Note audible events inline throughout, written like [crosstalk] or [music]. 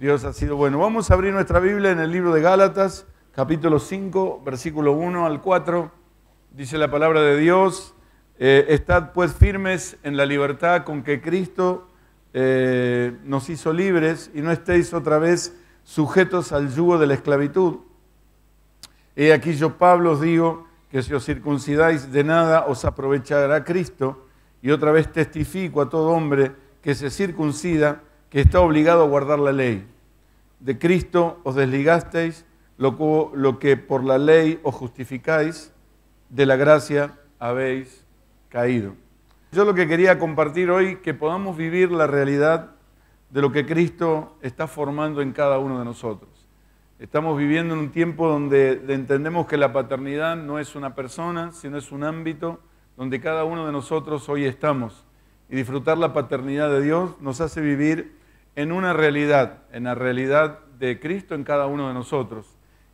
Dios ha sido bueno. Vamos a abrir nuestra Biblia en el libro de Gálatas, capítulo 5, versículo 1 al 4. Dice la palabra de Dios, eh, estad pues firmes en la libertad con que Cristo eh, nos hizo libres y no estéis otra vez sujetos al yugo de la esclavitud. He aquí yo, Pablo, os digo que si os circuncidáis de nada os aprovechará Cristo y otra vez testifico a todo hombre que se circuncida que está obligado a guardar la ley. De Cristo os desligasteis, lo que por la ley os justificáis, de la gracia habéis caído. Yo lo que quería compartir hoy, que podamos vivir la realidad de lo que Cristo está formando en cada uno de nosotros. Estamos viviendo en un tiempo donde entendemos que la paternidad no es una persona, sino es un ámbito donde cada uno de nosotros hoy estamos. Y disfrutar la paternidad de Dios nos hace vivir en una realidad, en la realidad de Cristo en cada uno de nosotros.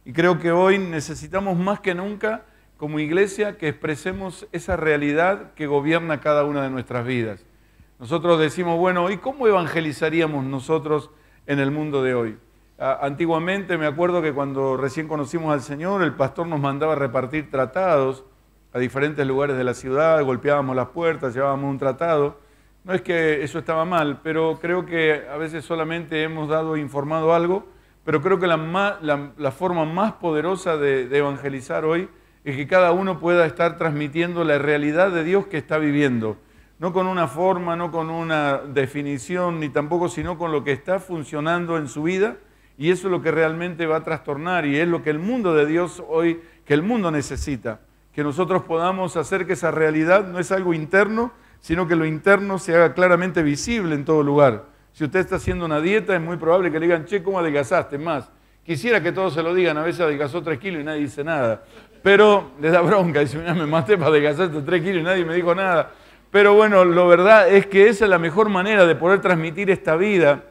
Y creo que hoy necesitamos más que nunca como iglesia que expresemos esa realidad que gobierna cada una de nuestras vidas. Nosotros decimos, bueno, ¿y cómo evangelizaríamos nosotros en el mundo de hoy? Ah, antiguamente me acuerdo que cuando recién conocimos al Señor, el pastor nos mandaba repartir tratados a diferentes lugares de la ciudad, golpeábamos las puertas, llevábamos un tratado. No es que eso estaba mal, pero creo que a veces solamente hemos dado e informado algo, pero creo que la, forma más poderosa de, de evangelizar hoy es que cada uno pueda estar transmitiendo la realidad de Dios que está viviendo, no con una forma, no con una definición, ni tampoco, sino con lo que está funcionando en su vida, y eso es lo que realmente va a trastornar, y es lo que el mundo de Dios hoy, que el mundo necesita, que nosotros podamos hacer que esa realidad no es algo interno, sino que lo interno se haga claramente visible en todo lugar. Si usted está haciendo una dieta, es muy probable que le digan, che, ¿cómo adelgazaste más? Quisiera que todos se lo digan, a veces adelgazó tres kilos y nadie dice nada. Pero [laughs] les da bronca, dice, mira, me maté para adelgazar tres kilos y nadie me dijo nada. Pero bueno, lo verdad es que esa es la mejor manera de poder transmitir esta vida,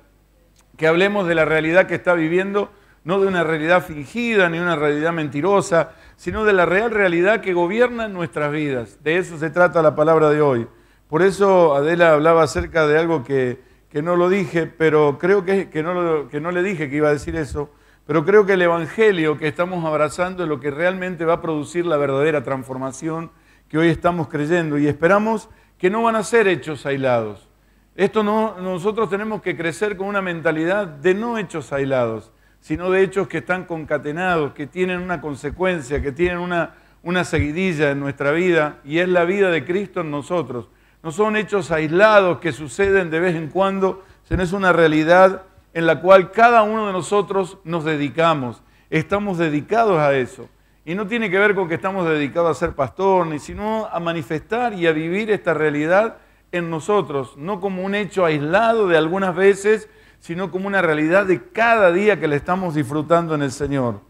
que hablemos de la realidad que está viviendo, no de una realidad fingida ni una realidad mentirosa, sino de la real realidad que gobierna nuestras vidas. De eso se trata la palabra de hoy. Por eso Adela hablaba acerca de algo que, no lo dije, pero creo que, que, no que no le dije que iba a decir eso, pero creo que el Evangelio que estamos abrazando es lo que realmente va a producir la verdadera transformación que hoy estamos creyendo y esperamos que no van a ser hechos aislados. Esto no, nosotros tenemos que crecer con una mentalidad de no hechos aislados, sino de hechos que están concatenados, que tienen una consecuencia, que tienen una, una seguidilla en nuestra vida y es la vida de Cristo en nosotros no son hechos aislados que suceden de vez en cuando, sino es una realidad en la cual cada uno de nosotros nos dedicamos. Estamos dedicados a eso. Y no tiene que ver con que estamos dedicados a ser pastor, ni sino a manifestar y a vivir esta realidad en nosotros, no como un hecho aislado de algunas veces, sino como una realidad de cada día que le estamos disfrutando en el Señor.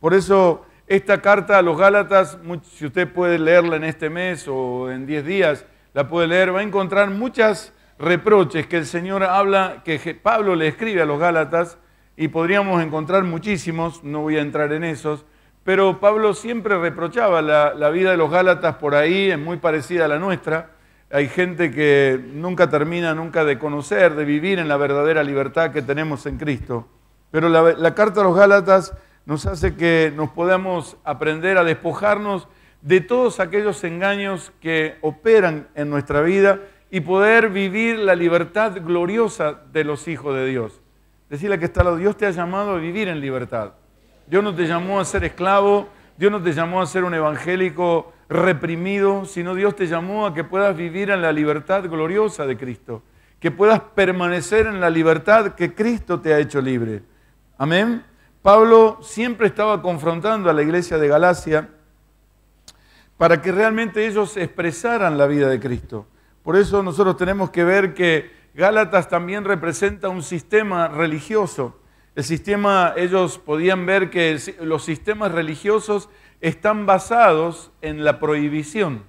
Por eso esta carta a los Gálatas, si usted puede leerla en este mes o en 10 días, la puede leer, va a encontrar muchas reproches que el Señor habla, que Pablo le escribe a los Gálatas, y podríamos encontrar muchísimos, no voy a entrar en esos, pero Pablo siempre reprochaba la, vida de los Gálatas por ahí, es muy parecida a la nuestra. Hay gente que nunca termina nunca de conocer, de vivir en la verdadera libertad que tenemos en Cristo. Pero la, la carta a los Gálatas nos hace que nos podamos aprender a despojarnos de todos aquellos engaños que operan en nuestra vida y poder vivir la libertad gloriosa de los hijos de Dios. Decirle que está Dios te ha llamado a vivir en libertad. Dios no te llamó a ser esclavo, Dios no te llamó a ser un evangélico reprimido, sino Dios te llamó a que puedas vivir en la libertad gloriosa de Cristo, que puedas permanecer en la libertad que Cristo te ha hecho libre. Amén. Pablo siempre estaba confrontando a la iglesia de Galacia para que realmente ellos expresaran la vida de Cristo. Por eso nosotros tenemos que ver que Gálatas también representa un sistema religioso. El sistema, ellos podían ver que los sistemas religiosos están basados en la prohibición,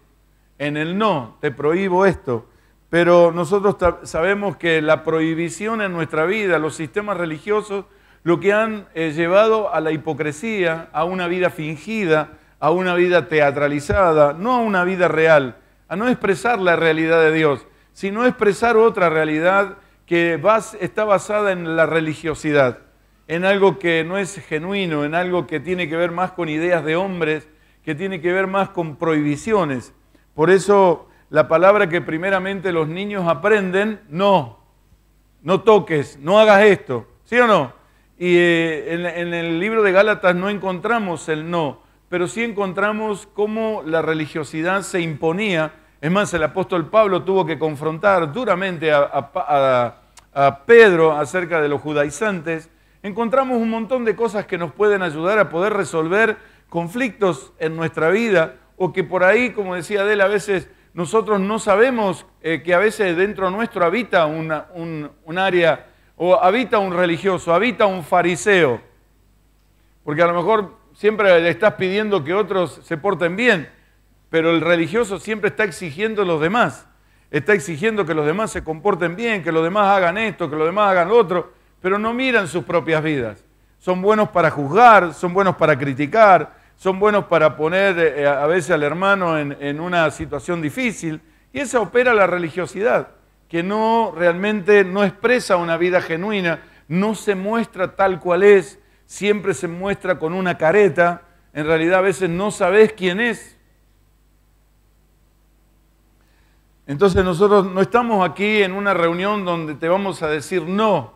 en el no, te prohíbo esto. Pero nosotros sabemos que la prohibición en nuestra vida, los sistemas religiosos, lo que han eh, llevado a la hipocresía, a una vida fingida, a una vida teatralizada, no a una vida real, a no expresar la realidad de Dios, sino expresar otra realidad que está basada en la religiosidad, en algo que no es genuino, en algo que tiene que ver más con ideas de hombres, que tiene que ver más con prohibiciones. Por eso la palabra que primeramente los niños aprenden, no, no toques, no hagas esto, ¿sí o no? Y eh, en el libro de Gálatas no encontramos el no, pero sí encontramos cómo la religiosidad se imponía. Es más, el apóstol Pablo tuvo que confrontar duramente a, Pedro acerca de los judaizantes. Encontramos un montón de cosas que nos pueden ayudar a poder resolver conflictos en nuestra vida o que por ahí, como decía Adel, a veces nosotros no sabemos eh, que a veces dentro nuestro habita un, un área o habita un religioso, habita un fariseo. Porque a lo mejor siempre le estás pidiendo que otros se porten bien, pero el religioso siempre está exigiendo a los demás. Está exigiendo que los demás se comporten bien, que los demás hagan esto, que los demás hagan lo otro, pero no miran sus propias vidas. Son buenos para juzgar, son buenos para criticar, son buenos para poner eh, eh, a veces al hermano en, en una situación difícil. Y esa opera la religiosidad, que no realmente no expresa una vida genuina, no se muestra tal cual es, siempre se muestra con una careta, en realidad a veces no sabes quién es. Entonces nosotros no estamos aquí en una reunión donde te vamos a decir no,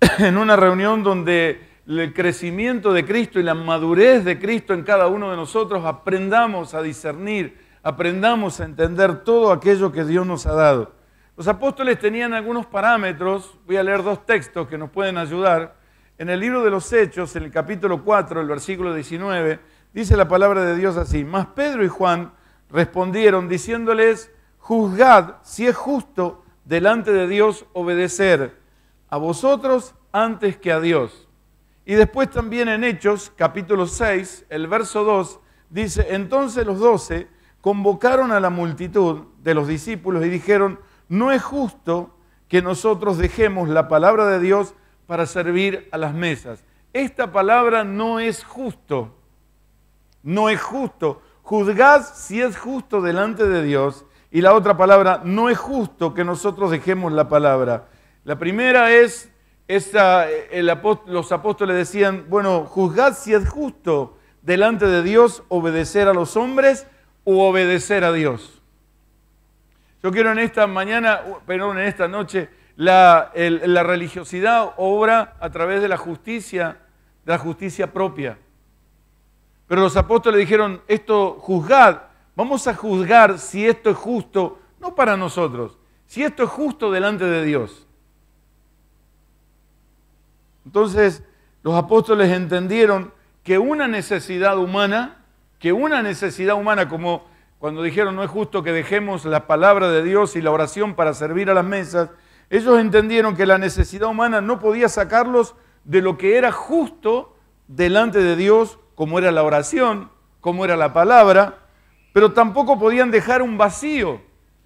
[clears throat] en una reunión donde el crecimiento de Cristo y la madurez de Cristo en cada uno de nosotros aprendamos a discernir, aprendamos a entender todo aquello que Dios nos ha dado. Los apóstoles tenían algunos parámetros, voy a leer dos textos que nos pueden ayudar. En el libro de los Hechos, en el capítulo 4, el versículo 19, dice la palabra de Dios así, mas Pedro y Juan respondieron diciéndoles, juzgad si es justo delante de Dios obedecer a vosotros antes que a Dios. Y después también en Hechos, capítulo 6, el verso 2, dice, entonces los doce convocaron a la multitud de los discípulos y dijeron, no es justo que nosotros dejemos la palabra de Dios para servir a las mesas. Esta palabra no es justo. No es justo. Juzgad si es justo delante de Dios. Y la otra palabra, no es justo que nosotros dejemos la palabra. La primera es, eh, los apóstoles decían, bueno, juzgad si es justo delante de Dios obedecer a los hombres o obedecer a Dios. Yo quiero en esta mañana, perdón, en esta noche, la, religiosidad obra a través de la justicia, de la justicia propia. Pero los apóstoles dijeron, esto juzgad, vamos a juzgar si esto es justo, no para nosotros, si esto es justo delante de Dios. Entonces, los apóstoles entendieron que una necesidad humana, que una necesidad humana, como cuando dijeron no es justo que dejemos la palabra de Dios y la oración para servir a las mesas, ellos entendieron que la necesidad humana no podía sacarlos de lo que era justo delante de Dios, como era la oración, como era la palabra, pero tampoco podían dejar un vacío.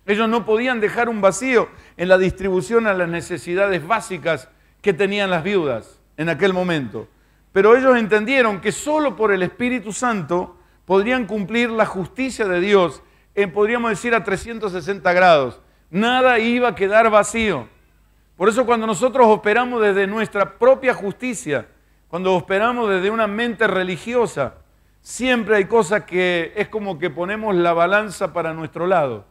Ellos no podían dejar un vacío en la distribución a las necesidades básicas que tenían las viudas en aquel momento. Pero ellos entendieron que solo por el Espíritu Santo podrían cumplir la justicia de Dios, en, podríamos decir a 360 grados. Nada iba a quedar vacío. Por eso cuando nosotros operamos desde nuestra propia justicia, cuando operamos desde una mente religiosa, siempre hay cosas que es como que ponemos la balanza para nuestro lado.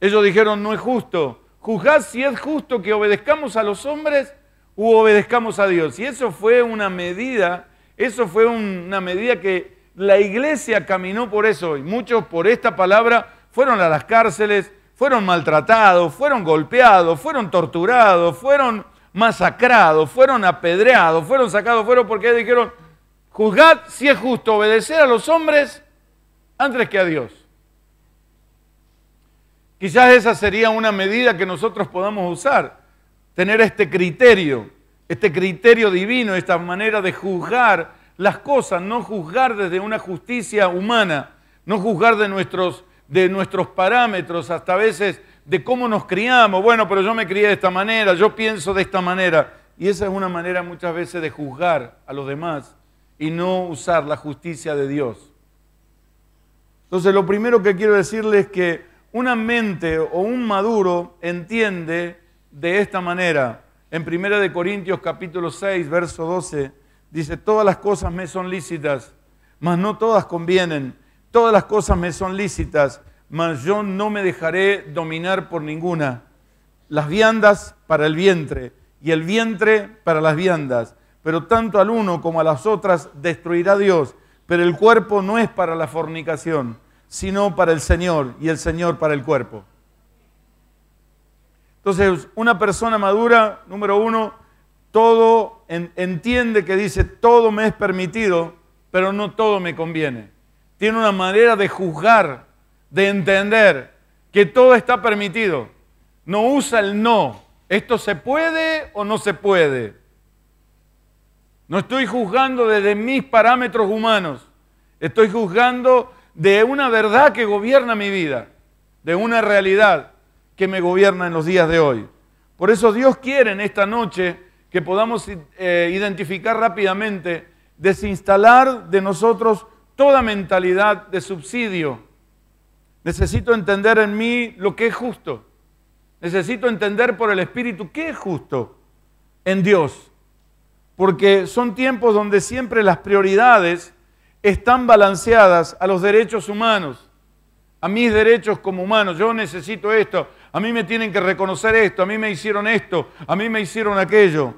Ellos dijeron, no es justo. Juzgad si es justo que obedezcamos a los hombres u obedezcamos a Dios. Y eso fue una medida, eso fue una medida que la iglesia caminó por eso. Y muchos por esta palabra fueron a las cárceles, fueron maltratados, fueron golpeados, fueron torturados, fueron masacrados, fueron apedreados, fueron sacados fueron porque dijeron, juzgad si es justo obedecer a los hombres antes que a Dios. Quizás esa sería una medida que nosotros podamos usar, tener este criterio, este criterio divino, esta manera de juzgar las cosas, no juzgar desde una justicia humana, no juzgar de nuestros de nuestros parámetros, hasta a veces de cómo nos criamos. Bueno, pero yo me crié de esta manera, yo pienso de esta manera. Y esa es una manera muchas veces de juzgar a los demás y no usar la justicia de Dios. Entonces, lo primero que quiero decirles es que una mente o un maduro entiende de esta manera. En 1 Corintios capítulo 6, verso 12, dice, todas las cosas me son lícitas, mas no todas convienen Todas las cosas me son lícitas, mas yo no me dejaré dominar por ninguna. Las viandas para el vientre y el vientre para las viandas, pero tanto al uno como a las otras destruirá Dios, pero el cuerpo no es para la fornicación, sino para el Señor y el Señor para el cuerpo. Entonces, una persona madura, número uno, todo entiende que dice, todo me es permitido, pero no todo me conviene tiene una manera de juzgar, de entender que todo está permitido. No usa el no. Esto se puede o no se puede. No estoy juzgando desde mis parámetros humanos. Estoy juzgando de una verdad que gobierna mi vida, de una realidad que me gobierna en los días de hoy. Por eso Dios quiere en esta noche que podamos eh, identificar rápidamente, desinstalar de nosotros toda mentalidad de subsidio. Necesito entender en mí lo que es justo. Necesito entender por el Espíritu qué es justo en Dios. Porque son tiempos donde siempre las prioridades están balanceadas a los derechos humanos, a mis derechos como humanos, Yo necesito esto, a mí me tienen que reconocer esto, a mí me hicieron esto, a mí me hicieron aquello.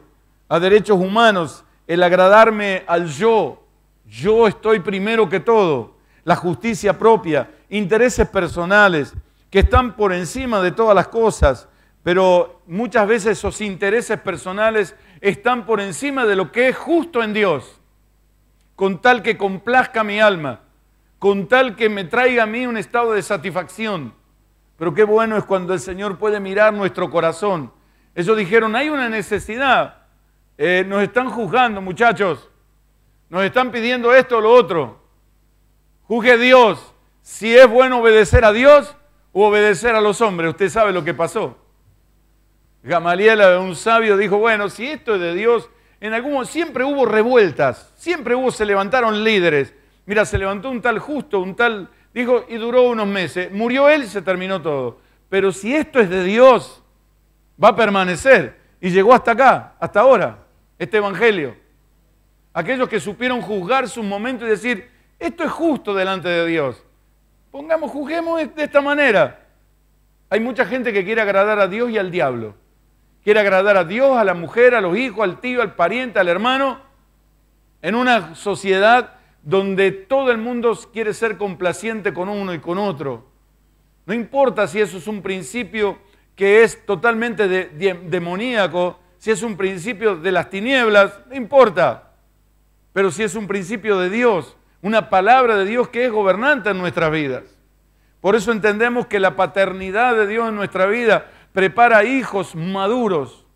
A derechos humanos, el agradarme al yo, yo estoy primero que todo. La justicia propia, intereses personales que están por encima de todas las cosas, pero muchas veces esos intereses personales están por encima de lo que es justo en Dios, con tal que complazca mi alma, con tal que me traiga a mí un estado de satisfacción. Pero qué bueno es cuando el Señor puede mirar nuestro corazón. Ellos dijeron, hay una necesidad, eh, nos están juzgando muchachos, nos están pidiendo esto o lo otro. Juzgue Dios si es bueno obedecer a Dios o obedecer a los hombres. Usted sabe lo que pasó. Gamaliel, un sabio, dijo, bueno, si esto es de Dios, en algún siempre hubo revueltas, siempre hubo, se levantaron líderes. Mira, se levantó un tal justo, un tal, dijo, y duró unos meses. Murió él y se terminó todo. Pero si esto es de Dios, va a permanecer. Y llegó hasta acá, hasta ahora, este Evangelio aquellos que supieron juzgar su momento y decir, esto es justo delante de Dios. Pongamos, juzguemos de esta manera. Hay mucha gente que quiere agradar a Dios y al diablo. Quiere agradar a Dios, a la mujer, a los hijos, al tío, al pariente, al hermano, en una sociedad donde todo el mundo quiere ser complaciente con uno y con otro. No importa si eso es un principio que es totalmente demoníaco, si es un principio de las tinieblas, no importa pero si es un principio de Dios, una palabra de Dios que es gobernante en nuestras vidas. Por eso entendemos que la paternidad de Dios en nuestra vida prepara hijos maduros,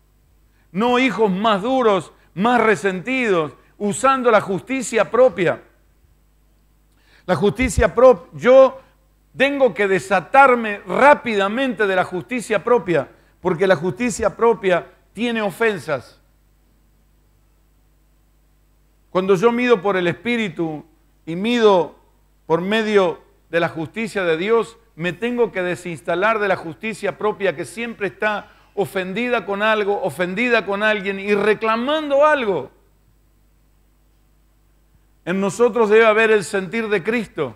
no hijos más duros, más resentidos, usando la justicia propia. La justicia propia, yo tengo que desatarme rápidamente de la justicia propia, porque la justicia propia tiene ofensas. Cuando yo mido por el Espíritu y mido por medio de la justicia de Dios, me tengo que desinstalar de la justicia propia que siempre está ofendida con algo, ofendida con alguien y reclamando algo. En nosotros debe haber el sentir de Cristo.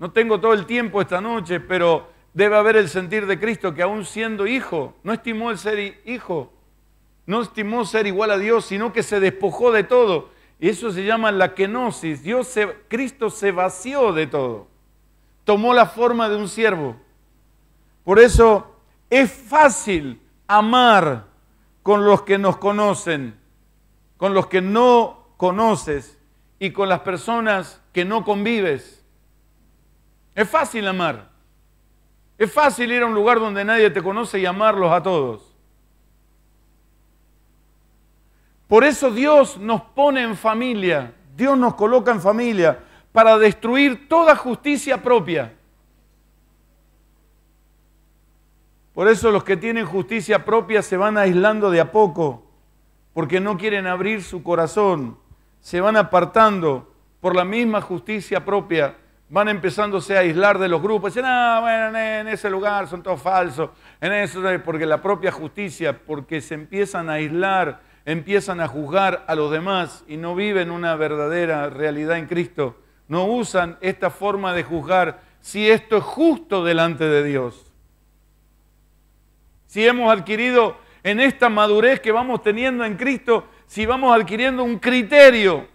No tengo todo el tiempo esta noche, pero debe haber el sentir de Cristo que aún siendo hijo, no estimó el ser hijo, no estimó ser igual a Dios, sino que se despojó de todo eso se llama la kenosis. Dios Cristo se vació de todo. Tomó la forma de un siervo. Por eso es fácil amar con los que nos conocen, con los que no conoces y con las personas que no convives. Es fácil amar. Es fácil ir a un lugar donde nadie te conoce y amarlos a todos. Por eso Dios nos pone en familia, Dios nos coloca en familia para destruir toda justicia propia. Por eso los que tienen justicia propia se van aislando de a poco, porque no quieren abrir su corazón, se van apartando por la misma justicia propia, van empezándose a aislar de los grupos, dicen, ah, bueno, en ese lugar son todos falsos, en eso, porque la propia justicia, porque se empiezan a aislar empiezan a juzgar a los demás y no viven una verdadera realidad en Cristo. No usan esta forma de juzgar si esto es justo delante de Dios. Si hemos adquirido en esta madurez que vamos teniendo en Cristo, si vamos adquiriendo un criterio.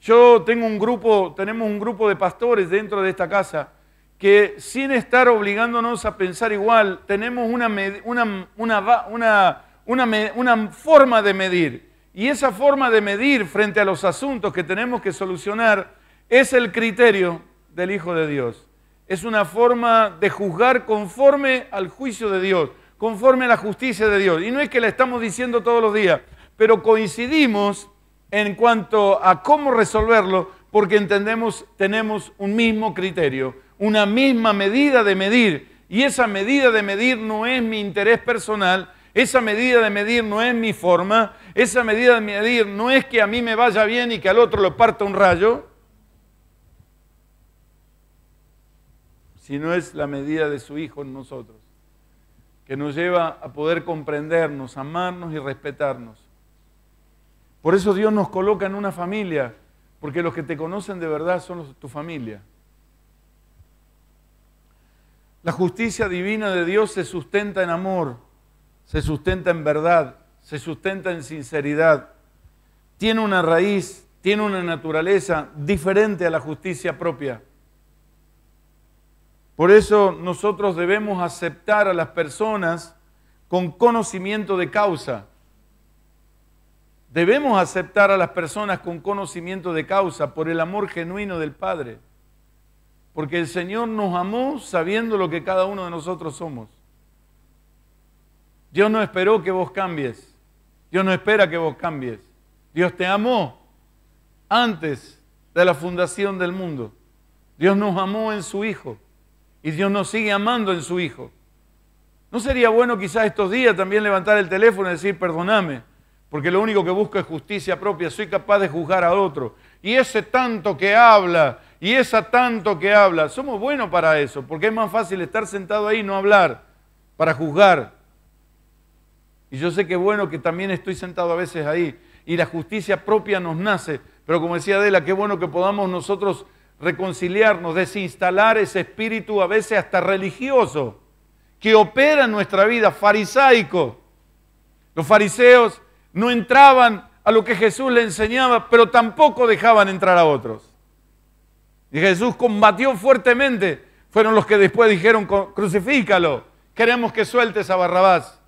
Yo tengo un grupo, tenemos un grupo de pastores dentro de esta casa que sin estar obligándonos a pensar igual, tenemos una, una, una, una una, forma de medir. Y esa forma de medir frente a los asuntos que tenemos que solucionar es el criterio del Hijo de Dios. Es una forma de juzgar conforme al juicio de Dios, conforme a la justicia de Dios. Y no es que la estamos diciendo todos los días, pero coincidimos en cuanto a cómo resolverlo porque entendemos, tenemos un mismo criterio, una misma medida de medir. Y esa medida de medir no es mi interés personal, esa medida de medir no es mi forma, esa medida de medir no es que a mí me vaya bien y que al otro lo parta un rayo, sino es la medida de su Hijo en nosotros, que nos lleva a poder comprendernos, amarnos y respetarnos. Por eso Dios nos coloca en una familia, porque los que te conocen de verdad son tu familia. La justicia divina de Dios se sustenta en amor se sustenta en verdad, se sustenta en sinceridad, tiene una raíz, tiene una naturaleza diferente a la justicia propia. Por eso nosotros debemos aceptar a las personas con conocimiento de causa. Debemos aceptar a las personas con conocimiento de causa por el amor genuino del Padre. Porque el Señor nos amó sabiendo lo que cada uno de nosotros somos. Dios no esperó que vos cambies. Dios no espera que vos cambies. Dios te amó antes de la fundación del mundo. Dios nos amó en su Hijo y Dios nos sigue amando en su Hijo. ¿No sería bueno quizás estos días también levantar el teléfono y decir, perdóname, porque lo único que busco es justicia propia, soy capaz de juzgar a otro? Y ese tanto que habla, y esa tanto que habla, somos buenos para eso, porque es más fácil estar sentado ahí y no hablar, para juzgar, y yo sé que bueno que también estoy sentado a veces ahí. Y la justicia propia nos nace. Pero como decía Adela, qué bueno que podamos nosotros reconciliarnos, desinstalar ese espíritu a veces hasta religioso que opera en nuestra vida, farisaico. Los fariseos no entraban a lo que Jesús le enseñaba, pero tampoco dejaban entrar a otros. Y Jesús combatió fuertemente. Fueron los que después dijeron, crucifícalo, queremos que sueltes a Barrabás.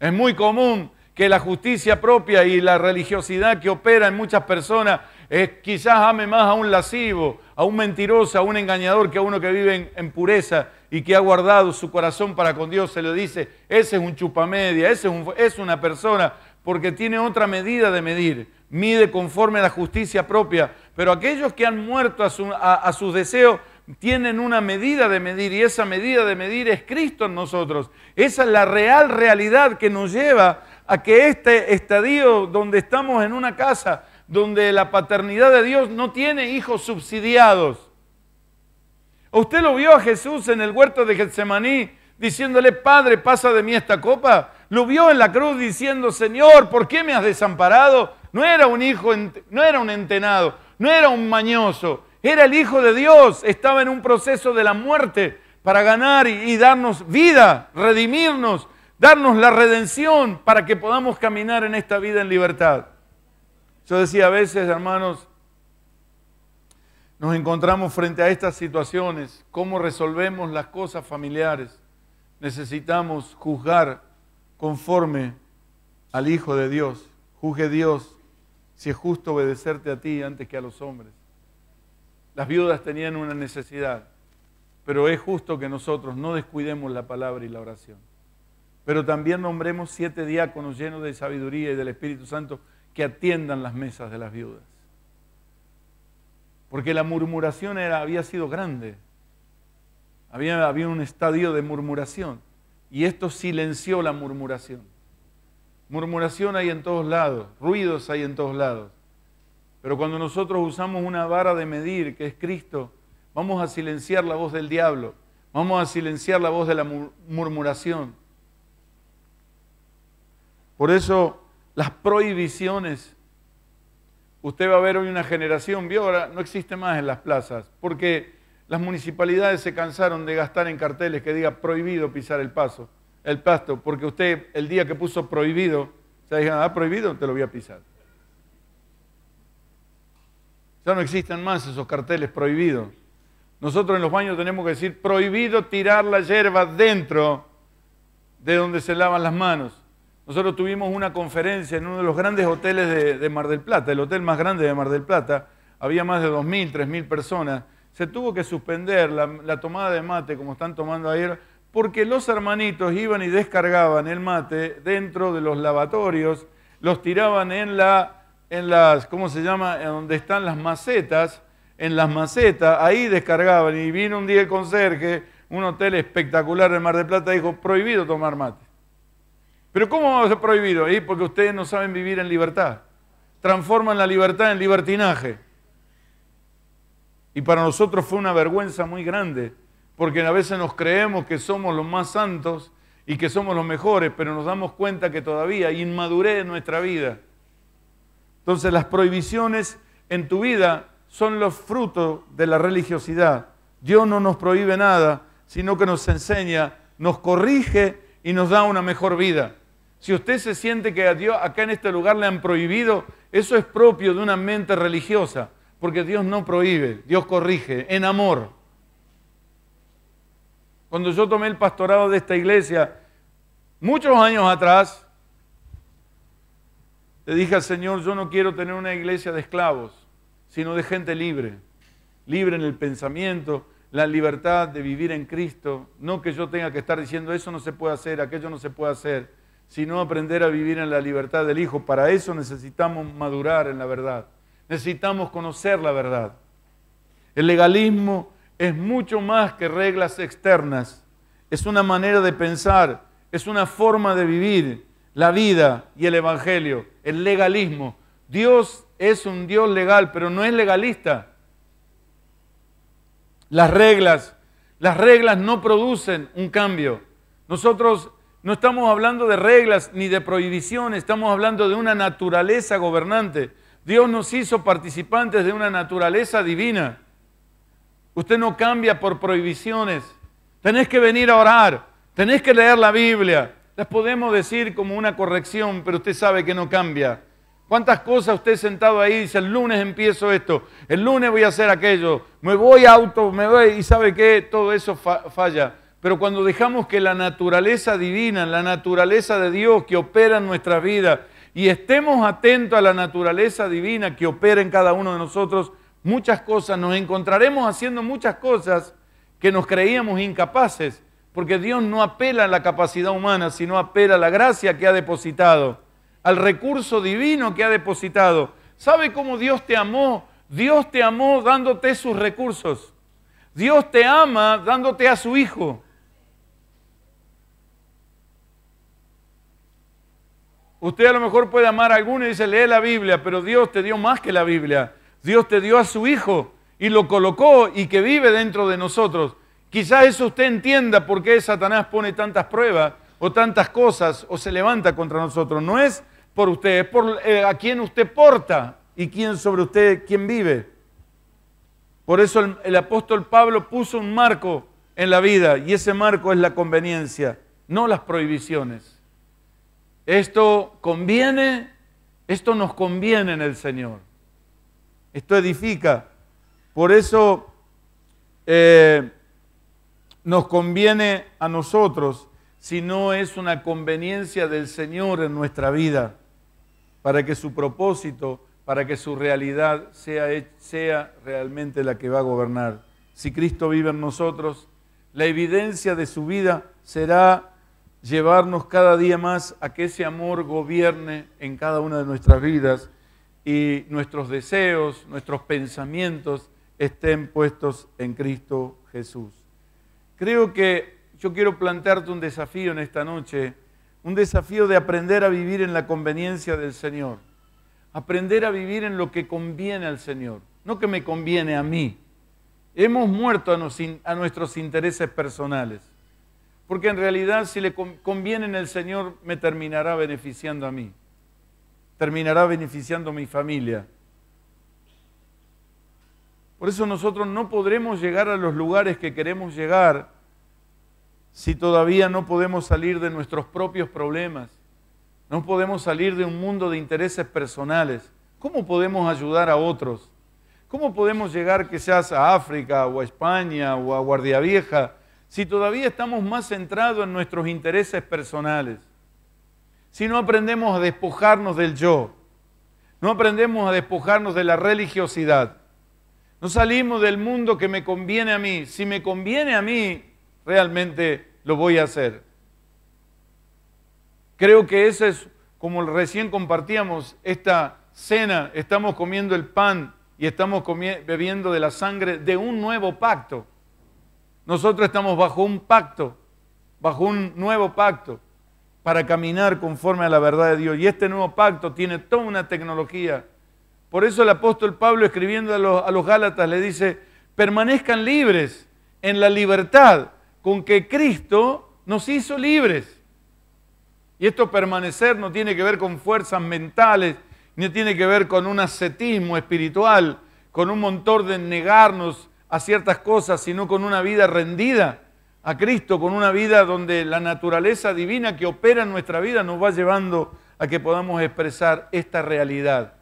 Es muy común que la justicia propia y la religiosidad que opera en muchas personas es quizás ame más a un lascivo, a un mentiroso, a un engañador que a uno que vive en, pureza y que ha guardado su corazón para con Dios. Se le dice, ese es un chupamedia, ese es, una persona, porque tiene otra medida de medir, mide conforme a la justicia propia. Pero aquellos que han muerto a, su, a sus deseos tienen una medida de medir y esa medida de medir es Cristo en nosotros. Esa es la real realidad que nos lleva a que este estadio donde estamos en una casa, donde la paternidad de Dios no tiene hijos subsidiados. ¿Usted lo vio a Jesús en el huerto de Getsemaní diciéndole, Padre, pasa de mí esta copa? ¿Lo vio en la cruz diciendo, Señor, ¿por qué me has desamparado? No era un hijo, no era un entenado, no era un mañoso, era el Hijo de Dios, estaba en un proceso de la muerte para ganar y, darnos vida, redimirnos, darnos la redención para que podamos caminar en esta vida en libertad. Yo decía a veces, hermanos, nos encontramos frente a estas situaciones, cómo resolvemos las cosas familiares. Necesitamos juzgar conforme al Hijo de Dios. Juzgue Dios si es justo obedecerte a ti antes que a los hombres. Las viudas tenían una necesidad, pero es justo que nosotros no descuidemos la palabra y la oración. Pero también nombremos siete diáconos llenos de sabiduría y del Espíritu Santo que atiendan las mesas de las viudas. Porque la murmuración había sido grande. Había, había un estadio de murmuración. Y esto silenció la murmuración. Murmuración hay en todos lados, ruidos hay en todos lados. Pero cuando nosotros usamos una vara de medir, que es Cristo, vamos a silenciar la voz del diablo, vamos a silenciar la voz de la murmuración. Por eso las prohibiciones, usted va a ver hoy una generación, vio no existe más en las plazas, porque las municipalidades se cansaron de gastar en carteles que diga prohibido pisar el paso, el pasto, porque usted el día que puso prohibido, se dijeron, ah, prohibido, te lo voy a pisar. Ya no existen más esos carteles prohibidos. Nosotros en los baños tenemos que decir prohibido tirar la hierba dentro de donde se lavan las manos. Nosotros tuvimos una conferencia en uno de los grandes hoteles de, Mar del Plata, el hotel más grande de Mar del Plata. Había más de 2.000, 3.000 personas. Se tuvo que suspender la, la tomada de mate como están tomando ayer porque los hermanitos iban y descargaban el mate dentro de los lavatorios, los tiraban en la en las, ¿cómo se llama? En donde están las macetas, en las macetas, ahí descargaban y vino un día el conserje, un hotel espectacular de Mar de Plata, dijo, prohibido tomar mate. Pero ¿cómo va a ser prohibido? ahí? porque ustedes no saben vivir en libertad. Transforman la libertad en libertinaje. Y para nosotros fue una vergüenza muy grande, porque a veces nos creemos que somos los más santos y que somos los mejores, pero nos damos cuenta que todavía hay inmadurez en nuestra vida entonces las prohibiciones en tu vida son los frutos de la religiosidad. Dios no nos prohíbe nada, sino que nos enseña, nos corrige y nos da una mejor vida. Si usted se siente que a Dios acá en este lugar le han prohibido, eso es propio de una mente religiosa, porque Dios no prohíbe, Dios corrige en amor. Cuando yo tomé el pastorado de esta iglesia, muchos años atrás, le dije al Señor, yo no quiero tener una iglesia de esclavos, sino de gente libre, libre en el pensamiento, la libertad de vivir en Cristo, no que yo tenga que estar diciendo eso no se puede hacer, aquello no se puede hacer, sino aprender a vivir en la libertad del Hijo. Para eso necesitamos madurar en la verdad, necesitamos conocer la verdad. El legalismo es mucho más que reglas externas, es una manera de pensar, es una forma de vivir, la vida y el Evangelio, el legalismo. Dios es un Dios legal, pero no es legalista. Las reglas, las reglas no producen un cambio. Nosotros no estamos hablando de reglas ni de prohibiciones, estamos hablando de una naturaleza gobernante. Dios nos hizo participantes de una naturaleza divina. Usted no cambia por prohibiciones. Tenés que venir a orar, tenés que leer la Biblia, las podemos decir como una corrección, pero usted sabe que no cambia. ¿Cuántas cosas usted sentado ahí dice, el lunes empiezo esto, el lunes voy a hacer aquello, me voy auto, me voy y sabe que todo eso falla. Pero cuando dejamos que la naturaleza divina, la naturaleza de Dios que opera en nuestra vida, y estemos atentos a la naturaleza divina que opera en cada uno de nosotros, muchas cosas, nos encontraremos haciendo muchas cosas que nos creíamos incapaces, porque Dios no apela a la capacidad humana, sino apela a la gracia que ha depositado, al recurso divino que ha depositado. ¿Sabe cómo Dios te amó? Dios te amó dándote sus recursos. Dios te ama dándote a su Hijo. Usted a lo mejor puede amar a alguno y dice, lee la Biblia, pero Dios te dio más que la Biblia. Dios te dio a su Hijo y lo colocó y que vive dentro de nosotros. Quizás eso usted entienda por qué Satanás pone tantas pruebas o tantas cosas o se levanta contra nosotros. No es por usted, es por eh, a quien usted porta y quién sobre usted, quién vive. Por eso el, apóstol Pablo puso un marco en la vida y ese marco es la conveniencia, no las prohibiciones. Esto conviene, esto nos conviene en el Señor. Esto edifica. Por eso... Eh, nos conviene a nosotros, si no es una conveniencia del Señor en nuestra vida, para que su propósito, para que su realidad sea, sea realmente la que va a gobernar. Si Cristo vive en nosotros, la evidencia de su vida será llevarnos cada día más a que ese amor gobierne en cada una de nuestras vidas y nuestros deseos, nuestros pensamientos estén puestos en Cristo Jesús. Creo que yo quiero plantearte un desafío en esta noche, un desafío de aprender a vivir en la conveniencia del Señor, aprender a vivir en lo que conviene al Señor, no que me conviene a mí. Hemos muerto a, nuestros intereses personales, porque en realidad si le conviene en el Señor me terminará beneficiando a mí, terminará beneficiando a mi familia por eso nosotros no podremos llegar a los lugares que queremos llegar si todavía no podemos salir de nuestros propios problemas, no podemos salir de un mundo de intereses personales. ¿Cómo podemos ayudar a otros? ¿Cómo podemos llegar quizás a África o a España o a Guardia Vieja si todavía estamos más centrados en nuestros intereses personales? Si no aprendemos a despojarnos del yo, no aprendemos a despojarnos de la religiosidad, no salimos del mundo que me conviene a mí. Si me conviene a mí, realmente lo voy a hacer. Creo que ese es, como recién compartíamos, esta cena, estamos comiendo el pan y estamos bebiendo de la sangre de un nuevo pacto. Nosotros estamos bajo un pacto, bajo un nuevo pacto para caminar conforme a la verdad de Dios. Y este nuevo pacto tiene toda una tecnología por eso el apóstol Pablo escribiendo a los, Gálatas le dice, permanezcan libres en la libertad con que Cristo nos hizo libres. Y esto permanecer no tiene que ver con fuerzas mentales, ni tiene que ver con un ascetismo espiritual, con un montón de negarnos a ciertas cosas, sino con una vida rendida a Cristo, con una vida donde la naturaleza divina que opera en nuestra vida nos va llevando a que podamos expresar esta realidad.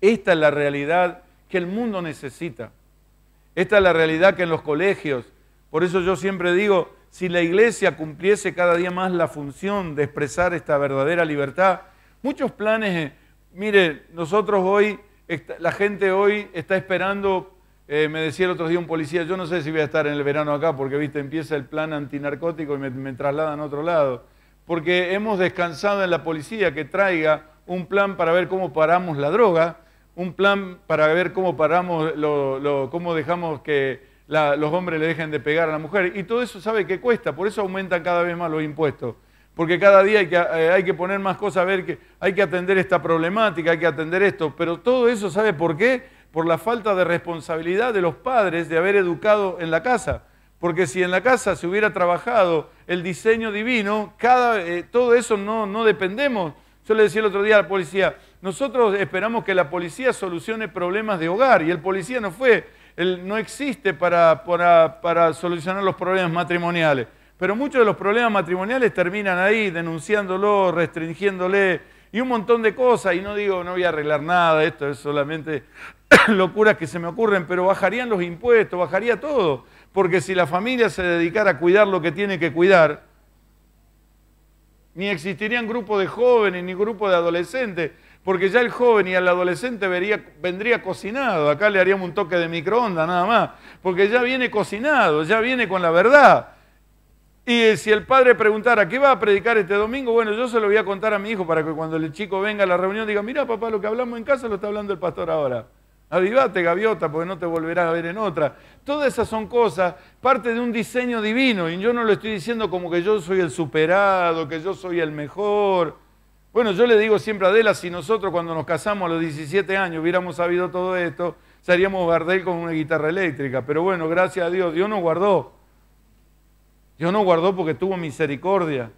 Esta es la realidad que el mundo necesita. Esta es la realidad que en los colegios. Por eso yo siempre digo, si la iglesia cumpliese cada día más la función de expresar esta verdadera libertad, muchos planes, eh, mire, nosotros hoy, la gente hoy está esperando, eh, me decía el otro día un policía, yo no sé si voy a estar en el verano acá porque, viste, empieza el plan antinarcótico y me, me trasladan a otro lado, porque hemos descansado en la policía que traiga un plan para ver cómo paramos la droga, un plan para ver cómo paramos, cómo dejamos que los hombres le dejen de pegar a la mujer. Y todo eso sabe que cuesta, por eso aumentan cada vez más los impuestos. Porque cada día hay que, eh, hay que poner más cosas, a ver que hay que atender esta problemática, hay que atender esto. Pero todo eso, ¿sabe por qué? Por la falta de responsabilidad de los padres de haber educado en la casa. Porque si en la casa se hubiera trabajado el diseño divino, cada, eh, todo eso no, no dependemos. Yo le decía el otro día a la policía, nosotros esperamos que la policía solucione problemas de hogar y el policía no fue, no existe para, para solucionar los problemas matrimoniales. Pero muchos de los problemas matrimoniales terminan ahí, denunciándolo, restringiéndole y un montón de cosas. Y no digo, no voy a arreglar nada, esto es solamente [coughs] locuras que se me ocurren, pero bajarían los impuestos, bajaría todo. Porque si la familia se dedicara a cuidar lo que tiene que cuidar, ni existirían grupos de jóvenes, ni grupos de adolescentes porque ya el joven y el adolescente vendría cocinado. Acá le haríamos un toque de microondas nada más, porque ya viene cocinado, ya viene con la verdad. Y eh, si el padre preguntara, ¿qué va a predicar este domingo? Bueno, yo se lo voy a contar a mi hijo para que cuando el chico venga a la reunión diga, mira papá, lo que hablamos en casa lo está hablando el pastor ahora. Avivate, gaviota, porque no te volverás a ver en otra. Todas esas son cosas, parte de un diseño divino. Y yo no lo estoy diciendo como que yo soy el superado, que yo soy el mejor. Bueno, yo le digo siempre a Adela, si nosotros cuando nos casamos a los 17 años hubiéramos sabido todo esto, seríamos Gardel con una guitarra eléctrica. Pero bueno, gracias a Dios, Dios nos guardó. Dios nos guardó porque tuvo misericordia,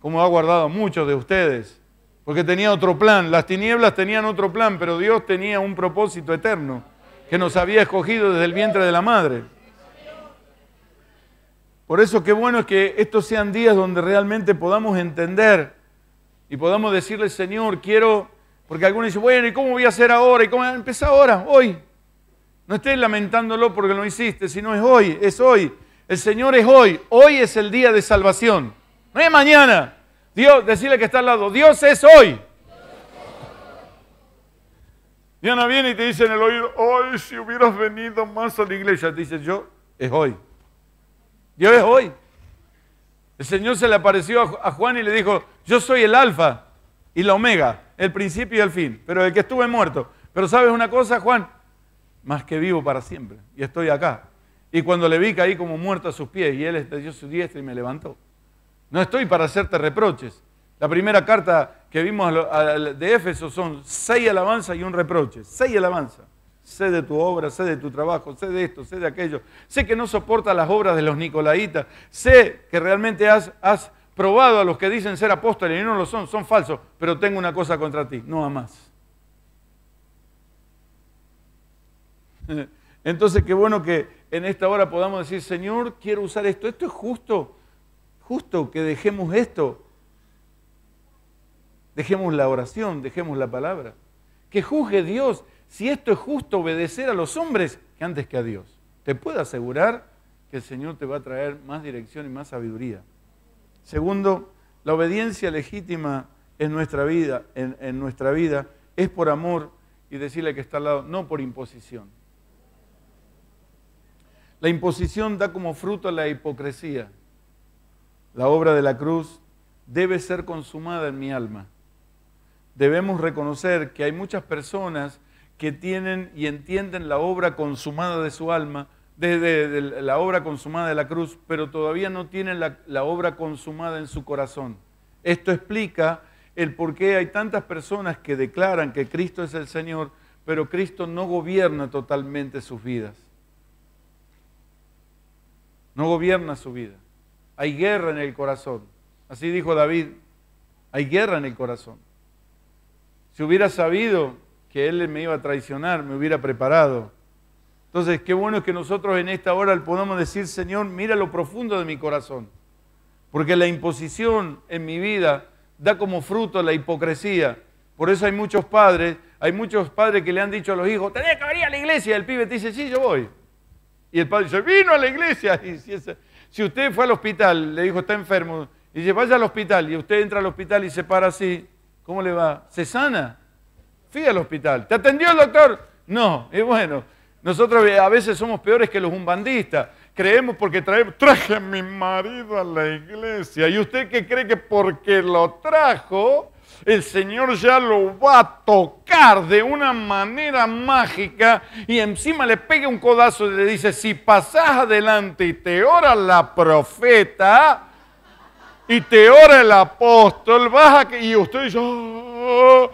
como ha guardado a muchos de ustedes, porque tenía otro plan. Las tinieblas tenían otro plan, pero Dios tenía un propósito eterno que nos había escogido desde el vientre de la madre. Por eso qué bueno es que estos sean días donde realmente podamos entender y podamos decirle, Señor, quiero, porque algunos dicen, bueno, ¿y cómo voy a hacer ahora? ¿Y cómo? empezar ahora, hoy. No estés lamentándolo porque lo hiciste, sino es hoy, es hoy. El Señor es hoy, hoy es el día de salvación, no es mañana. Dios, decirle que está al lado, Dios es hoy. Diana viene y te dice en el oído, hoy si hubieras venido más a la iglesia, te dice yo, es hoy. Dios es hoy. El Señor se le apareció a Juan y le dijo, yo soy el alfa y la omega, el principio y el fin, pero el que estuve muerto. Pero sabes una cosa, Juan, más que vivo para siempre, y estoy acá. Y cuando le vi caí como muerto a sus pies, y él extendió su diestra y me levantó. No estoy para hacerte reproches. La primera carta que vimos de Éfeso son seis alabanzas y un reproche, seis alabanzas sé de tu obra, sé de tu trabajo, sé de esto, sé de aquello, sé que no soporta las obras de los nicolaitas, sé que realmente has, probado a los que dicen ser apóstoles y no lo son, son falsos, pero tengo una cosa contra ti, no más. [laughs] Entonces, qué bueno que en esta hora podamos decir, Señor, quiero usar esto, esto es justo, justo que dejemos esto. Dejemos la oración, dejemos la palabra. Que juzgue Dios si esto es justo obedecer a los hombres que antes que a Dios. Te puedo asegurar que el Señor te va a traer más dirección y más sabiduría. Segundo, la obediencia legítima en nuestra vida, en, nuestra vida es por amor y decirle que está al lado, no por imposición. La imposición da como fruto la hipocresía. La obra de la cruz debe ser consumada en mi alma. Debemos reconocer que hay muchas personas que tienen y entienden la obra consumada de su alma, desde la obra consumada de la cruz, pero todavía no tienen la, la obra consumada en su corazón. Esto explica el por qué hay tantas personas que declaran que Cristo es el Señor, pero Cristo no gobierna totalmente sus vidas. No gobierna su vida. Hay guerra en el corazón. Así dijo David, hay guerra en el corazón. Si hubiera sabido él me iba a traicionar, me hubiera preparado. Entonces, qué bueno es que nosotros en esta hora podamos decir, Señor, mira lo profundo de mi corazón. Porque la imposición en mi vida da como fruto la hipocresía. Por eso hay muchos padres, hay muchos padres que le han dicho a los hijos, tenés que venir a la iglesia. el pibe te dice, sí, yo voy. Y el padre dice, vino a la iglesia. Y si, si usted fue al hospital, le dijo, está enfermo, y dice, vaya al hospital, y usted entra al hospital y se para así, ¿cómo le va? Se sana. Fui al hospital. ¿Te atendió el doctor? No. Y bueno, nosotros eh, a veces somos peores que los umbandistas. Creemos porque traemos, traje a mi marido a la iglesia. ¿Y usted que cree que porque lo trajo, el Señor ya lo va a tocar de una manera mágica y encima le pega un codazo y le dice, si pasás adelante y te ora la profeta y te ora el apóstol, vas a que... Y usted dice, ah,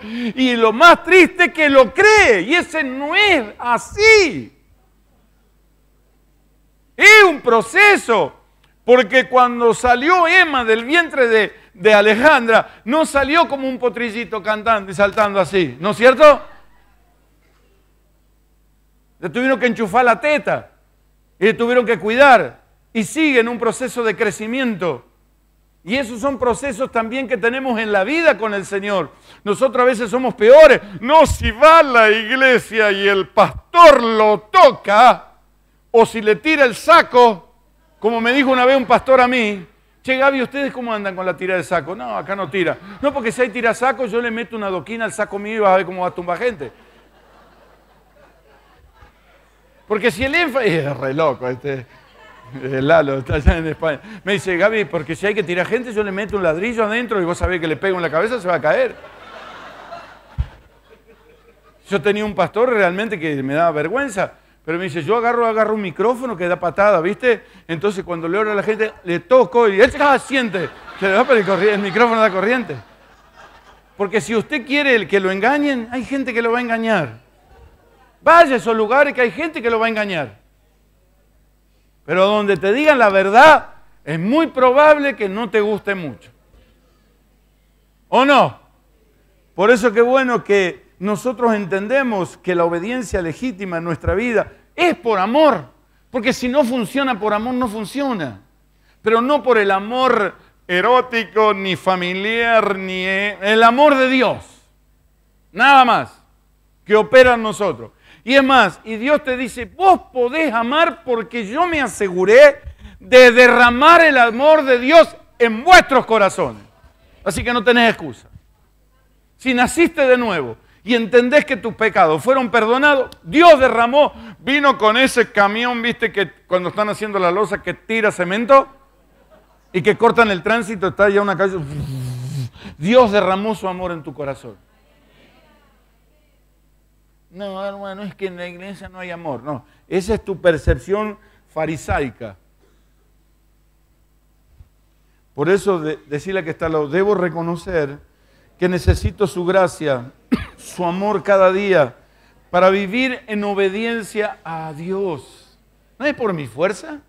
y lo más triste que lo cree, y ese no es así. Es un proceso, porque cuando salió Emma del vientre de, de Alejandra, no salió como un potrillito cantando y saltando así, ¿no es cierto? Le tuvieron que enchufar la teta y le tuvieron que cuidar y sigue en un proceso de crecimiento. Y esos son procesos también que tenemos en la vida con el Señor. Nosotros a veces somos peores. No si va a la iglesia y el pastor lo toca, o si le tira el saco, como me dijo una vez un pastor a mí, che Gaby, ¿ustedes cómo andan con la tira de saco? No, acá no tira. No, porque si hay tira saco, yo le meto una doquina al saco mío y vas a ver cómo va a tumbar gente. Porque si el énfasis... [laughs] Es re loco este... Eh, Lalo está allá en España. Me dice, Gaby, porque si hay que tirar gente, yo le meto un ladrillo adentro y vos sabés que le pego en la cabeza, se va a caer. Yo tenía un pastor realmente que me daba vergüenza, pero me dice, yo agarro, agarro un micrófono que da patada, ¿viste? Entonces cuando le oro a la gente, le toco y él este siente. Se le va el, el micrófono da corriente. Porque si usted quiere que lo engañen, hay gente que lo va a engañar. Vaya a esos lugares que hay gente que lo va a engañar. Pero donde te digan la verdad, es muy probable que no te guste mucho. ¿O no? Por eso qué bueno que nosotros entendemos que la obediencia legítima en nuestra vida es por amor. Porque si no funciona por amor, no funciona. Pero no por el amor erótico, ni familiar, ni el amor de Dios. Nada más que opera en nosotros. Y es más, y Dios te dice, vos podés amar porque yo me aseguré de derramar el amor de Dios en vuestros corazones. Así que no tenés excusa. Si naciste de nuevo y entendés que tus pecados fueron perdonados, Dios derramó, vino con ese camión, viste que cuando están haciendo la losa que tira cemento y que cortan el tránsito, está ya una calle. Dios derramó su amor en tu corazón. No, hermano, es que en la iglesia no hay amor. No, esa es tu percepción farisaica. Por eso decirle que está lo debo reconocer que necesito su gracia, [coughs] su amor cada día para vivir en obediencia a Dios. No es por mi fuerza.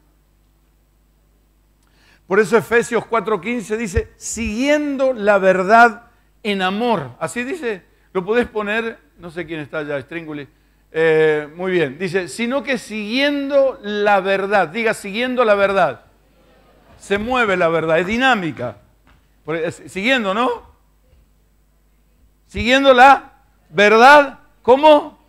Por eso Efesios 4:15 dice, siguiendo la verdad en amor. Así dice, lo podés poner no sé quién está allá, Stringuli. Eh, muy bien, dice, sino que siguiendo la verdad, diga siguiendo la verdad, se mueve la verdad, es dinámica. Siguiendo, ¿no? Siguiendo la verdad, ¿cómo?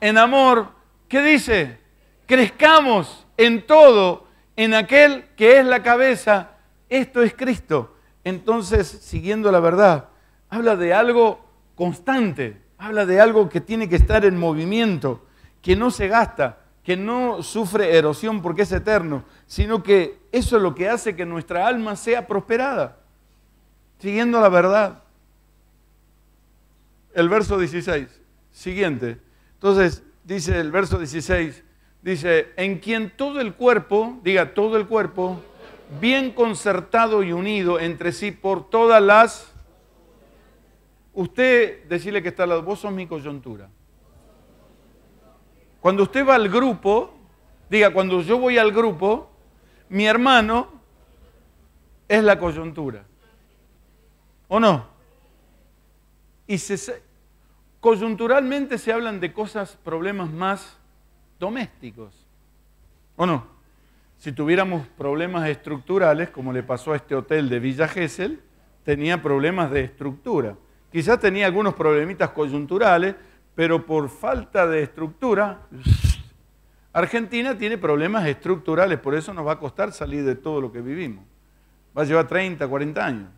En amor. ¿Qué dice? Crezcamos en todo, en aquel que es la cabeza. Esto es Cristo. Entonces, siguiendo la verdad, habla de algo constante, Habla de algo que tiene que estar en movimiento, que no se gasta, que no sufre erosión porque es eterno, sino que eso es lo que hace que nuestra alma sea prosperada, siguiendo la verdad. El verso 16, siguiente. Entonces, dice el verso 16, dice, en quien todo el cuerpo, diga todo el cuerpo, bien concertado y unido entre sí por todas las Usted, decirle que está al lado, vos mi coyuntura. Cuando usted va al grupo, diga, cuando yo voy al grupo, mi hermano es la coyuntura. ¿O no? Y coyunturalmente se hablan de cosas, problemas más domésticos. ¿O no? Si tuviéramos problemas estructurales, como le pasó a este hotel de Villa Gesell, tenía problemas de estructura. Quizás tenía algunos problemitas coyunturales, pero por falta de estructura, [sniffs] Argentina tiene problemas estructurales, por eso nos va a costar salir de todo lo que vivimos. Va a llevar 30, 40 años.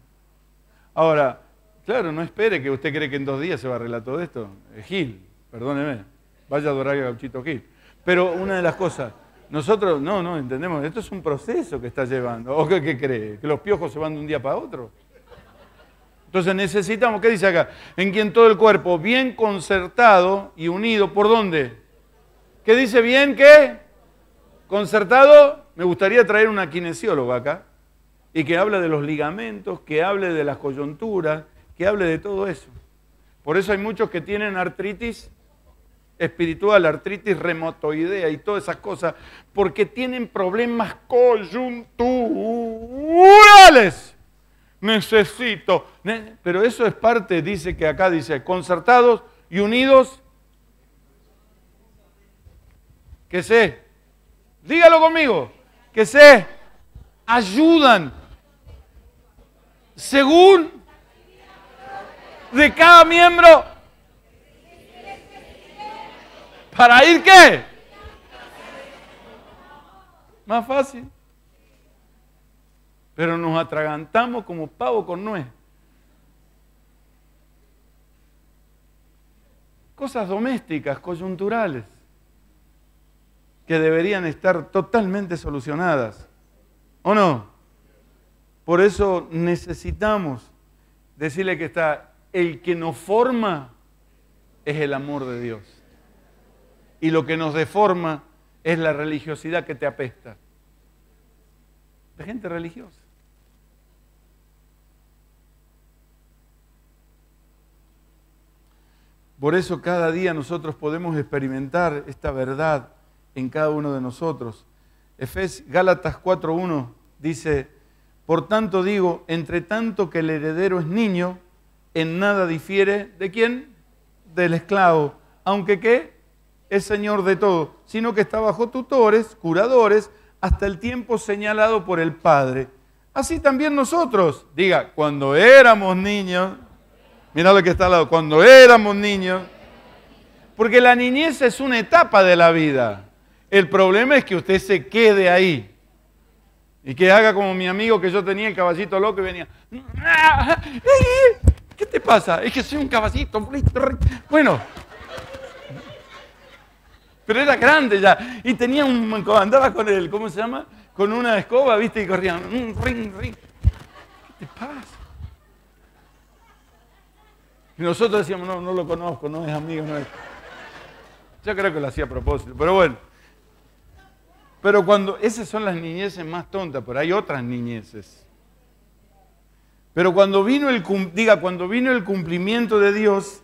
Ahora, claro, no espere que usted cree que en dos días se va a arreglar todo esto. Eh, Gil, perdóneme, vaya a adorar a Gauchito Gil. Pero una de las cosas, nosotros, no, no, entendemos, esto es un proceso que está llevando. ¿O qué cree? ¿Que los piojos se van de un día para otro? Entonces necesitamos, ¿qué dice acá? En quien todo el cuerpo, bien concertado y unido, ¿por dónde? ¿Qué dice bien? ¿Qué? Concertado. Me gustaría traer una kinesióloga acá y que hable de los ligamentos, que hable de las coyunturas, que hable de todo eso. Por eso hay muchos que tienen artritis espiritual, artritis remotoidea y todas esas cosas, porque tienen problemas coyunturales necesito. Pero eso es parte, dice que acá dice, concertados y unidos. Que sé dígalo conmigo, que se ayudan según de cada miembro para ir qué? Más fácil pero nos atragantamos como pavo con nuez. Cosas domésticas, coyunturales, que deberían estar totalmente solucionadas, ¿o no? Por eso necesitamos decirle que está, el que nos forma es el amor de Dios. Y lo que nos deforma es la religiosidad que te apesta. La gente religiosa. Por eso cada día nosotros podemos experimentar esta verdad en cada uno de nosotros. Efes Gálatas 4:1 dice, "Por tanto digo, entre tanto que el heredero es niño, en nada difiere de quién? Del esclavo, aunque qué? Es señor de todo, sino que está bajo tutores, curadores, hasta el tiempo señalado por el Padre. Así también nosotros, diga, cuando éramos niños, Mira lo que está al lado. Cuando éramos niños. Porque la niñez es una etapa de la vida. El problema es que usted se quede ahí. Y que haga como mi amigo que yo tenía el caballito loco y venía. Ah, eh, ¿Qué te pasa? Es que soy un caballito. Bueno. Pero era grande ya. Y tenía un. Andaba con él, ¿cómo se llama? Con una escoba, ¿viste? Y corría. Mm, ¿Qué te pasa? Y nosotros decíamos, no, no lo conozco, no es amigo, no Yo creo que lo hacía a propósito, pero bueno. Pero cuando, esas son las niñeces más tontas, pero hay otras niñeces. Pero cuando vino el, diga, cuando vino el cumplimiento de Dios,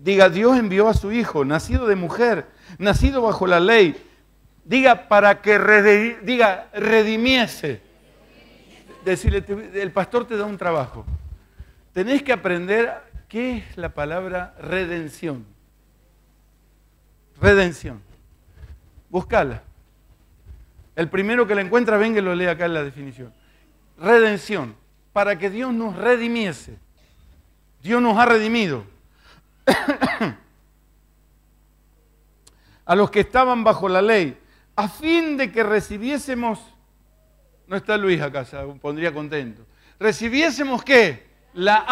diga, Dios envió a su hijo, nacido de mujer, nacido bajo la ley, diga, para que diga, redimiese. Decirle, el pastor te da un trabajo. Tenés que aprender ¿Qué es la palabra redención? Redención. Buscala. El primero que la encuentra, venga y lo lee acá en la definición. Redención. Para que Dios nos redimiese. Dios nos ha redimido. [coughs] a los que estaban bajo la ley, a fin de que recibiésemos, no está Luis acá, se pondría contento, recibiésemos qué? la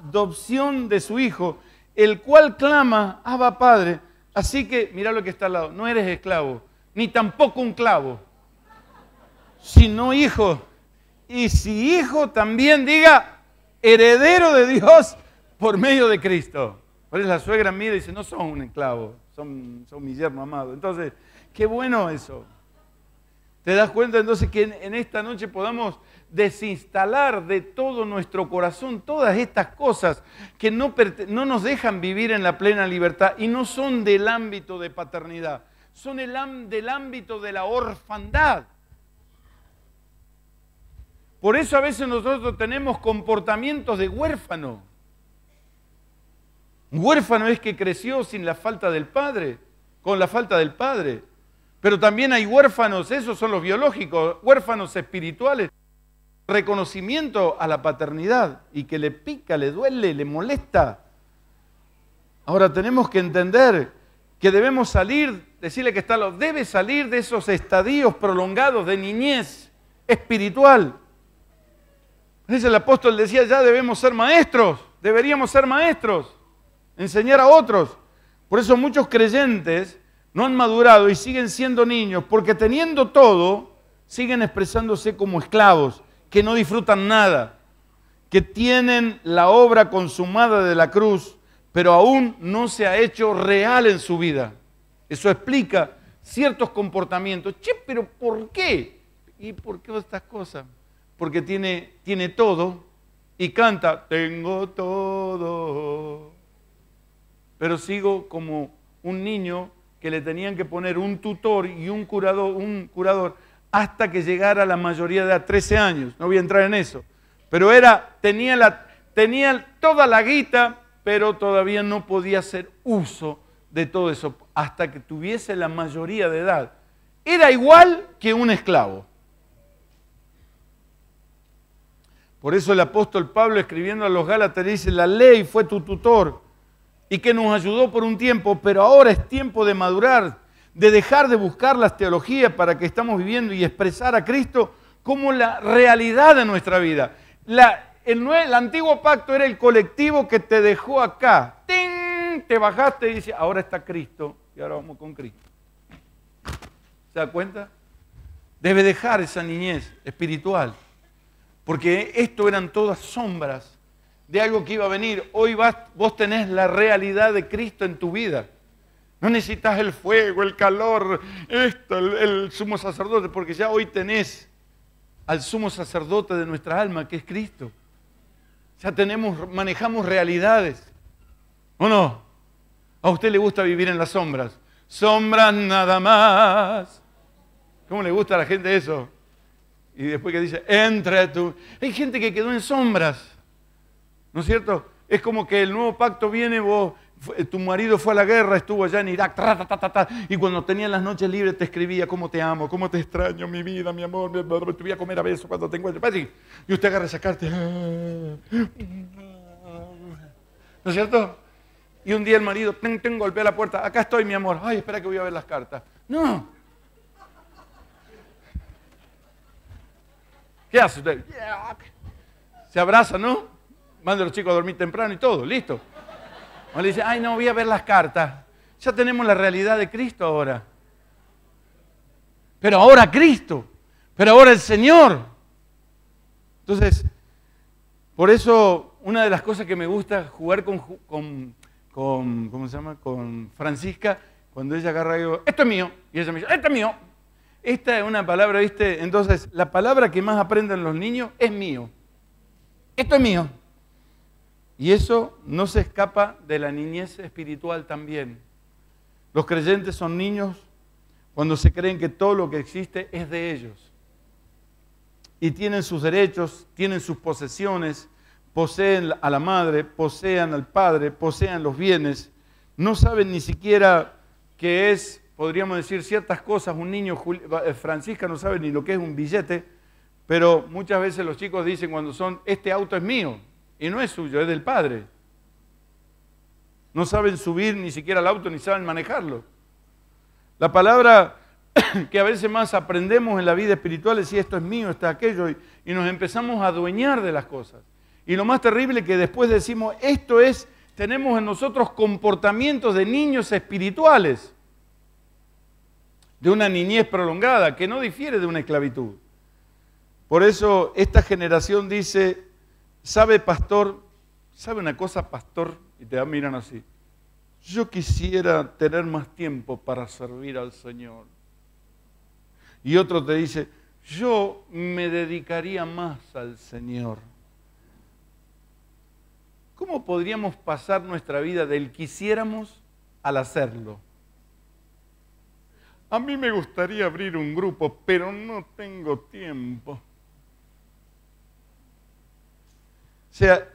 adopción de su hijo, el cual clama, Abba Padre. Así que, mira lo que está al lado, no eres esclavo, ni tampoco un clavo, sino hijo. Y si hijo también diga, heredero de Dios por medio de Cristo. Por eso la suegra mía dice, no son un esclavo, son, son mi yerno amado. Entonces, qué bueno eso. ¿Te das cuenta entonces que en esta noche podamos desinstalar de todo nuestro corazón todas estas cosas que no, no, nos dejan vivir en la plena libertad y no son del ámbito de paternidad, son del ámbito de la orfandad. Por eso a veces nosotros tenemos comportamientos de huérfano. huérfano es que creció sin la falta del padre, con la falta del padre. Pero también hay huérfanos, esos son los biológicos, huérfanos espirituales reconocimiento a la paternidad y que le pica, le duele, le molesta. Ahora tenemos que entender que debemos salir, decirle que está lo debe salir de esos estadios prolongados de niñez espiritual. Dice el apóstol decía, ya debemos ser maestros, deberíamos ser maestros, enseñar a otros. Por eso muchos creyentes no han madurado y siguen siendo niños, porque teniendo todo, siguen expresándose como esclavos que no disfrutan nada, que tienen la obra consumada de la cruz, pero aún no se ha hecho real en su vida. Eso explica ciertos comportamientos. Che, pero ¿por qué? ¿Y por qué estas cosas? Porque tiene, tiene todo y canta, tengo todo, pero sigo como un niño que le tenían que poner un tutor y un curador, un curador hasta que llegara la mayoría de edad, 13 años, no voy a entrar en eso, pero era, tenía, tenía toda la guita, pero todavía no podía hacer uso de todo eso hasta que tuviese la mayoría de edad. Era igual que un esclavo. Por eso el apóstol Pablo escribiendo a los Gálatas dice, la ley fue tu tutor y que nos ayudó por un tiempo, pero ahora es tiempo de madurar, de dejar de buscar las teologías para que estamos viviendo y expresar a Cristo como la realidad de nuestra vida. La, el, antiguo pacto era el colectivo que te dejó acá. Te bajaste y dice, ahora está Cristo y ahora vamos con Cristo. ¿Se da cuenta? Debe dejar esa niñez espiritual, porque esto eran todas sombras de algo que iba a venir. Hoy vos tenés la realidad de Cristo en tu vida. No necesitas el fuego, el calor, esto, el, sumo sacerdote, porque ya hoy tenés al sumo sacerdote de nuestra alma, que es Cristo. Ya tenemos, manejamos realidades. ¿O no? A usted le gusta vivir en las sombras. Sombras nada más. ¿Cómo le gusta a la gente eso? Y después que dice, entre tú. Hay gente que quedó en sombras. ¿No es cierto? Es como que el nuevo pacto viene, vos tu marido fue a la guerra, estuvo allá en Irak, y cuando tenía las noches libres te escribía cómo te amo, cómo te extraño, mi vida, mi amor, mi, te voy a comer a besos cuando te encuentre. Y usted agarra esa carta ¿No es cierto? Y un día el marido ten, ten, golpea la puerta. Acá estoy, mi amor. Ay, espera que voy a ver las cartas. No. ¿Qué hace usted? Se abraza, ¿no? Manda a los chicos a dormir temprano y todo. Listo. O le dice, ay, no, voy a ver las cartas. Ya tenemos la realidad de Cristo ahora. Pero ahora Cristo. Pero ahora el Señor. Entonces, por eso una de las cosas que me gusta jugar con, con ¿cómo se llama? Con Francisca, cuando ella agarra y esto es mío. Y ella me dice, esto es mío. Esta es una palabra, ¿viste? Entonces, la palabra que más aprenden los niños es mío. Esto es mío. Y eso no se escapa de la niñez espiritual también. Los creyentes son niños cuando se creen que todo lo que existe es de ellos. Y tienen sus derechos, tienen sus posesiones, poseen a la madre, posean al padre, posean los bienes. No saben ni siquiera qué es, podríamos decir, ciertas cosas. Un niño, eh, Francisca, no sabe ni lo que es un billete, pero muchas veces los chicos dicen cuando son, este auto es mío, y no es suyo, es del Padre. No saben subir ni siquiera al auto, ni saben manejarlo. La palabra [coughs] que a veces más aprendemos en la vida espiritual es si esto es mío, está aquello, y, nos empezamos a adueñar de las cosas. Y lo más terrible que después decimos, esto es, tenemos en nosotros comportamientos de niños espirituales, de una niñez prolongada, que no difiere de una esclavitud. Por eso esta generación dice, ¿Sabe, pastor? ¿Sabe una cosa, pastor? Y te miran así. Yo quisiera tener más tiempo para servir al Señor. Y otro te dice, yo me dedicaría más al Señor. ¿Cómo podríamos pasar nuestra vida del quisiéramos al hacerlo? A mí me gustaría abrir un grupo, pero no tengo tiempo. O sea,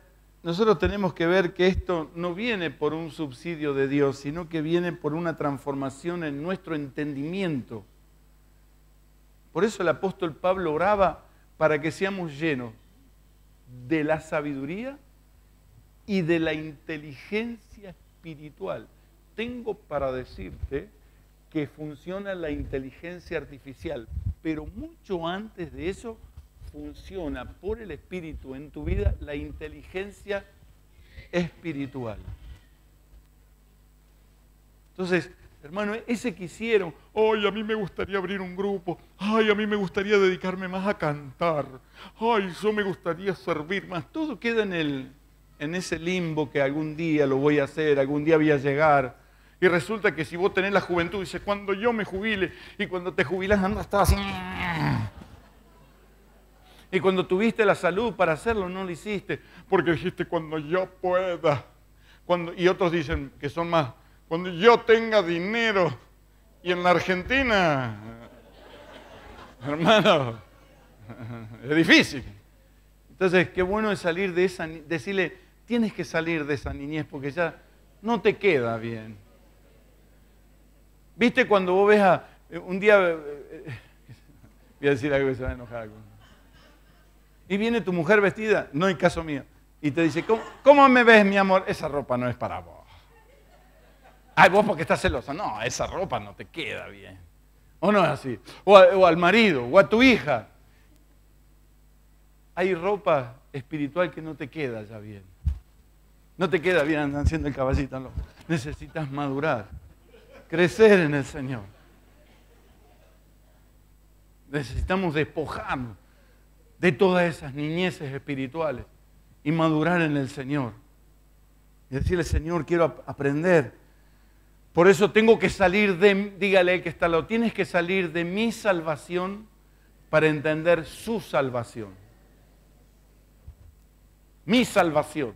nosotros tenemos que ver que esto no viene por un subsidio de Dios, sino que viene por una transformación en nuestro entendimiento. Por eso el apóstol Pablo oraba para que seamos llenos de la sabiduría y de la inteligencia espiritual. Tengo para decirte que funciona la inteligencia artificial, pero mucho antes de eso funciona por el Espíritu en tu vida la inteligencia espiritual. Entonces, hermano, ese que hicieron, ay, a mí me gustaría abrir un grupo, ay, a mí me gustaría dedicarme más a cantar, ay, yo me gustaría servir más, todo queda en, el, en ese limbo que algún día lo voy a hacer, algún día voy a llegar. Y resulta que si vos tenés la juventud, dices, cuando yo me jubile, y cuando te jubilás andas, estás así. Y cuando tuviste la salud para hacerlo, no lo hiciste. Porque dijiste, cuando yo pueda. y otros dicen que son más, cuando yo tenga dinero. Y en la Argentina, [laughs] hermano, es difícil. Entonces, qué bueno es salir de esa, decirle, tienes que salir de esa niñez porque ya no te queda bien. ¿Viste cuando vos ves a, eh, un día, eh, eh, voy a decir algo que se va a enojar? Con... Y viene tu mujer vestida, no en caso mío, y te dice, ¿Cómo, me ves, mi amor? Esa ropa no es para vos. Ay, vos porque estás celosa. No, esa ropa no te queda bien. O no es así. O, al marido, o a tu hija. Hay ropa espiritual que no te queda ya bien. No te queda bien andando haciendo el caballito. loco. Necesitas madurar, crecer en el Señor. Necesitamos despojarnos de todas esas niñeces espirituales y madurar en el Señor. Y decirle, Señor, quiero aprender. Por eso tengo que salir de, dígale que está lo, tienes que salir de mi salvación para entender su salvación. Mi salvación.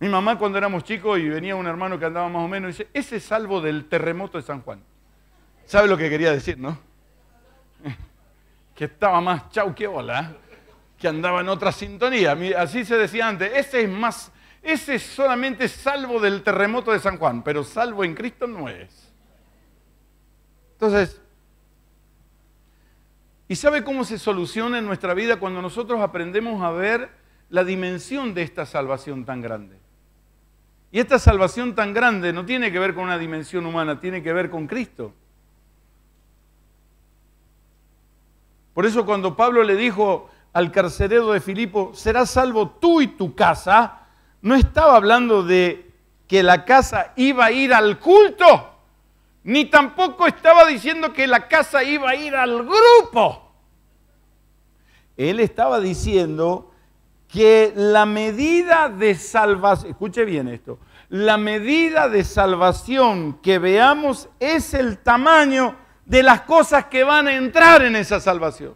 Mi mamá cuando éramos chicos y venía un hermano que andaba más o menos, dice, ese es salvo del terremoto de San Juan. ¿Sabe lo que quería decir, no? que estaba más chau que hola, que andaba en otra sintonía. Así se decía antes, ese es más, ese es solamente salvo del terremoto de San Juan, pero salvo en Cristo no es. Entonces, ¿y sabe cómo se soluciona en nuestra vida cuando nosotros aprendemos a ver la dimensión de esta salvación tan grande? Y esta salvación tan grande no tiene que ver con una dimensión humana, tiene que ver con Cristo. Por eso cuando Pablo le dijo al carcerero de Filipo, serás salvo tú y tu casa, no estaba hablando de que la casa iba a ir al culto, ni tampoco estaba diciendo que la casa iba a ir al grupo. Él estaba diciendo que la medida de salvación, escuche bien esto, la medida de salvación que veamos es el tamaño de las cosas que van a entrar en esa salvación.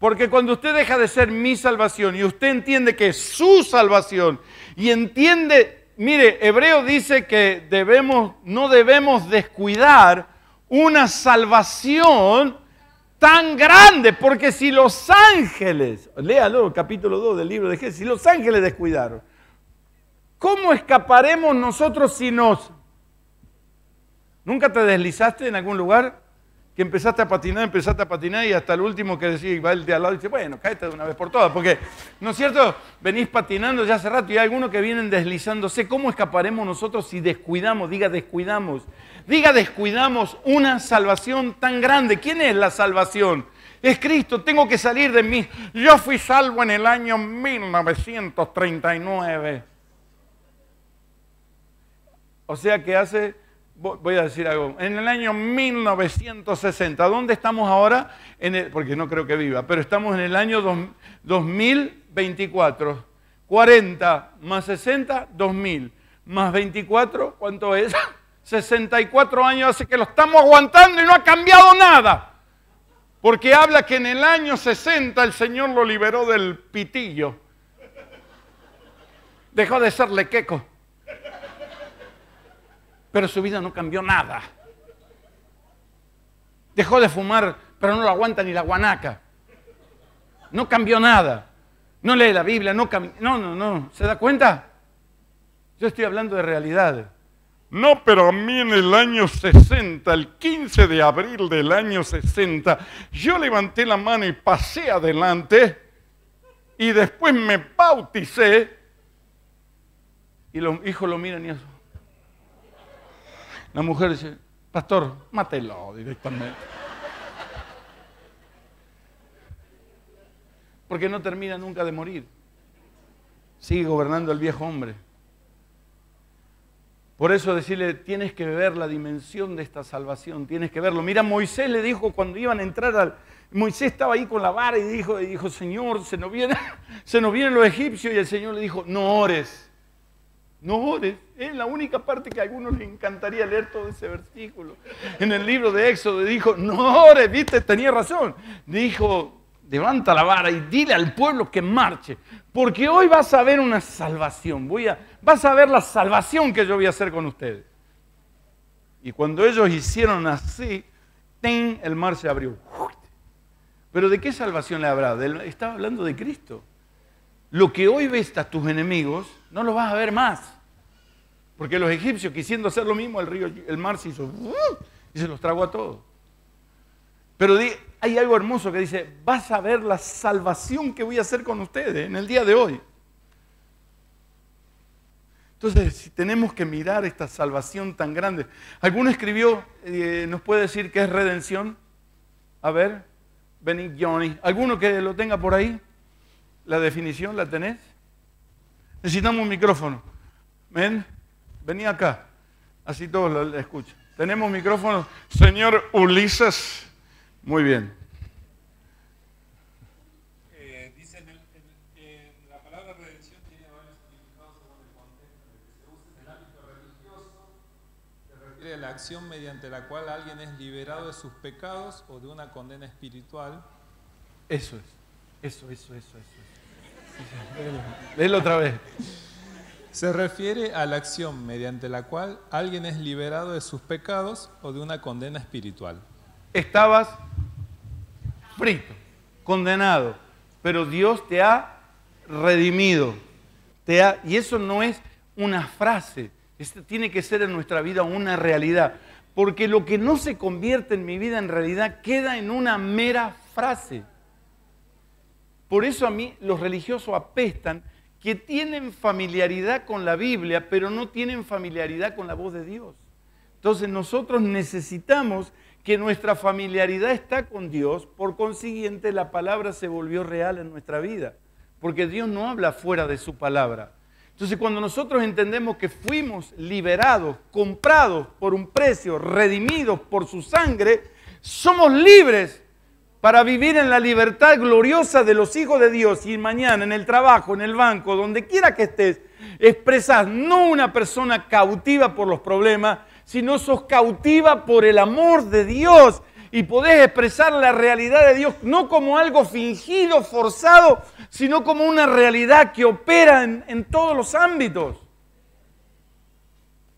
Porque cuando usted deja de ser mi salvación y usted entiende que es su salvación y entiende, mire, Hebreo dice que debemos, no debemos descuidar una salvación tan grande, porque si los ángeles, léalo, capítulo 2 del libro de Génesis, si los ángeles descuidaron, ¿cómo escaparemos nosotros si nos ¿Nunca te deslizaste en algún lugar? Que empezaste a patinar, empezaste a patinar y hasta el último que decía, va el de al lado y dice, bueno, cállate de una vez por todas. Porque, ¿no es cierto? Venís patinando ya hace rato y hay algunos que vienen deslizándose. ¿Cómo escaparemos nosotros si descuidamos? Diga, descuidamos. Diga, descuidamos una salvación tan grande. ¿Quién es la salvación? es Cristo, tengo que salir de mí. Yo fui salvo en el año 1939. O sea que hace voy a decir algo, en el año 1960, ¿dónde estamos ahora? porque no creo que viva, pero estamos en el año 2024. 40 más 60, 2000. Más 24, ¿cuánto es? 64 [laughs] años hace que lo estamos aguantando y no ha cambiado nada. Porque habla que en el año 60 el Señor lo liberó del pitillo. Dejó de ser lequeco pero su vida no cambió nada. Dejó de fumar, pero no lo aguanta ni la guanaca. No cambió nada. No lee la Biblia, no camina. No, no, no. ¿Se da cuenta? Yo estoy hablando de realidad. No, pero a mí en el año 60, el 15 de abril del año 60, yo levanté la mano y pasé adelante y después me bauticé y los hijos lo miran y eso. La mujer dice, pastor, mátelo directamente. Porque no termina nunca de morir. Sigue gobernando el viejo hombre. Por eso decirle, tienes que ver la dimensión de esta salvación, tienes que verlo. Mira, Moisés le dijo cuando iban a entrar al... Moisés estaba ahí con la vara y dijo, y dijo Señor, se nos, viene [laughs] se nos vienen los egipcios y el Señor le dijo, no ores. No ores. Es la única parte que a algunos les encantaría leer todo ese versículo. En el libro de Éxodo dijo, no ores, viste, tenía razón. Dijo, levanta la vara y dile al pueblo que marche, porque hoy vas a ver una salvación. Voy a, vas a ver la salvación que yo voy a hacer con ustedes. Y cuando ellos hicieron así, el mar se abrió. Pero ¿de qué salvación le habrá? Estaba hablando de Cristo lo que hoy ves a tus enemigos, no lo vas a ver más. Porque los egipcios, quisiendo hacer lo mismo, el río, el mar se hizo y se los tragó a todos. Pero hay algo hermoso que dice, vas a ver la salvación que voy a hacer con ustedes en el día de hoy. Entonces, si tenemos que mirar esta salvación tan grande, ¿alguno escribió, eh, nos puede decir qué es redención? A ver, vení ¿alguno que lo tenga por ahí? ¿La definición la tenés? Necesitamos un micrófono. Ven, vení acá. Así todos lo, escuchan. Tenemos micrófono. Señor Ulises. Muy bien. Dicen eh, dice la palabra redención tiene varios significados según el contexto se usa en el ámbito religioso. Se refiere a la acción mediante la cual alguien es liberado de sus pecados o de una condena espiritual. Eso es. Eso, eso, eso, eso. Léelo otra vez. Se refiere a la acción mediante la cual alguien es liberado de sus pecados o de una condena espiritual. Estabas frito, condenado, pero Dios te ha redimido. Te y eso no es una frase, esto tiene que ser en nuestra vida una realidad. Porque lo que no se convierte en mi vida en realidad queda en una mera frase. Por eso a mí los religiosos apestan que tienen familiaridad con la Biblia, pero no tienen familiaridad con la voz de Dios. Entonces nosotros necesitamos que nuestra familiaridad está con Dios, por consiguiente la palabra se volvió real en nuestra vida, porque Dios no habla fuera de su palabra. Entonces cuando nosotros entendemos que fuimos liberados, comprados por un precio, redimidos por su sangre, somos libres para vivir en la libertad gloriosa de los hijos de Dios y mañana en el trabajo, en el banco, donde quiera que estés, expresas no una persona cautiva por los problemas, sino sos cautiva por el amor de Dios y podés expresar la realidad de Dios no como algo fingido, forzado, sino como una realidad que opera en, todos los ámbitos.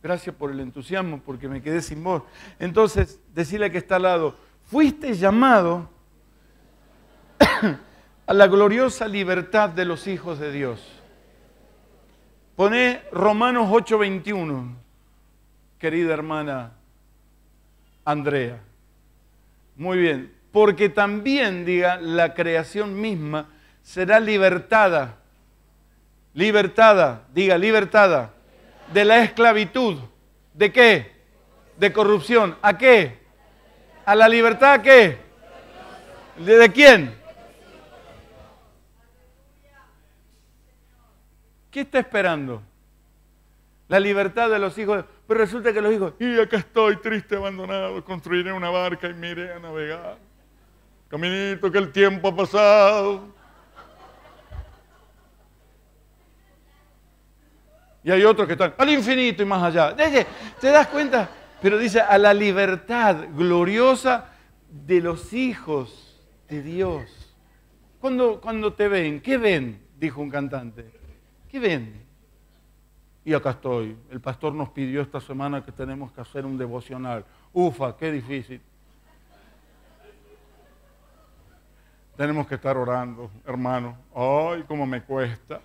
Gracias por el entusiasmo, porque me quedé sin voz. Entonces, decirle que está al lado, fuiste llamado [coughs] a la gloriosa libertad de los hijos de Dios. Pone Romanos 8:21, querida hermana Andrea. Muy bien, porque también, diga, la creación misma será libertada, libertada, diga, libertada, de la esclavitud. ¿De qué? De corrupción. ¿A qué? ¿A la libertad qué? ¿De quién? ¿Qué está esperando? La libertad de los hijos. Pero resulta que los hijos, y acá estoy triste, abandonado, construiré una barca y me a navegar. Caminito, que el tiempo ha pasado. Y hay otros que están al infinito y más allá. ¿Te das cuenta? Pero dice, a la libertad gloriosa de los hijos de Dios. Cuando, cuando te ven, ¿qué ven? Dijo un cantante vende? Y acá estoy. El pastor nos pidió esta semana que tenemos que hacer un devocional. Ufa, qué difícil. Tenemos que estar orando, hermano. Ay, cómo me cuesta.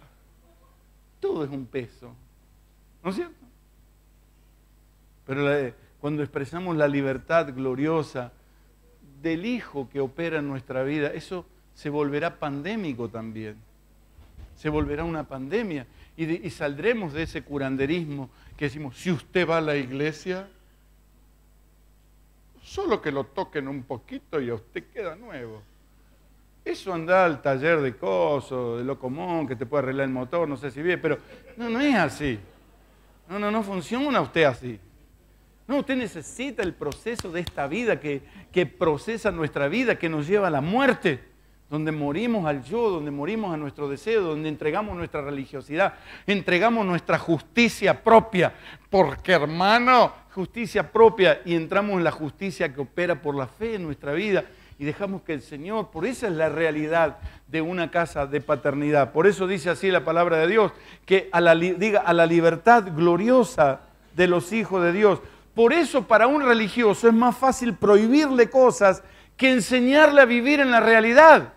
Todo es un peso. ¿No es cierto? Pero cuando expresamos la libertad gloriosa del Hijo que opera en nuestra vida, eso se volverá pandémico también se volverá una pandemia y, saldremos de ese curanderismo que decimos, si usted va a la iglesia, solo que lo toquen un poquito y a usted queda nuevo. Eso anda al taller de coso, de lo común, que te puede arreglar el motor, no sé si bien, pero no, no es así. No, no, no funciona usted así. No, usted necesita el proceso de esta vida que, que procesa nuestra vida, que nos lleva a la muerte donde morimos al yo, donde morimos a nuestro deseo, donde entregamos nuestra religiosidad, entregamos nuestra justicia propia, porque hermano, justicia propia y entramos en la justicia que opera por la fe en nuestra vida y dejamos que el Señor, por esa es la realidad de una casa de paternidad. Por eso dice así la palabra de Dios, que a la, diga a la libertad gloriosa de los hijos de Dios. Por eso para un religioso es más fácil prohibirle cosas que enseñarle a vivir en la realidad.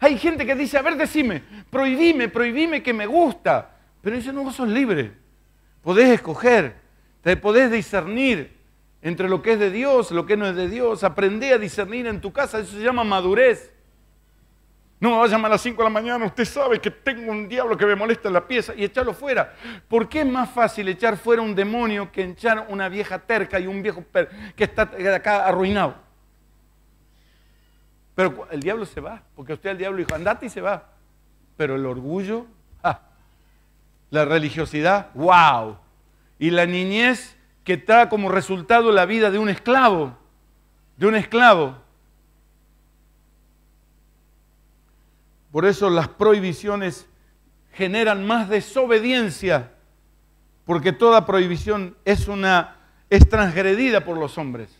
Hay gente que dice, a ver, decime, prohibime, prohibime que me gusta. Pero dice, no, vos sos libre. Podés escoger, te podés discernir entre lo que es de Dios, lo que no es de Dios. Aprende a discernir en tu casa, eso se llama madurez. No me va a llamar a las 5 de la mañana, usted sabe que tengo un diablo que me molesta en la pieza y echarlo fuera. ¿Por qué es más fácil echar fuera un demonio que echar una vieja terca y un viejo que está acá arruinado? Pero el diablo se va, porque usted al diablo dijo, andate y se va. Pero el orgullo, la religiosidad, wow. Y la niñez que trae como resultado la vida de un esclavo, de un esclavo. Por eso las prohibiciones generan más desobediencia, porque toda prohibición es una es transgredida por los hombres.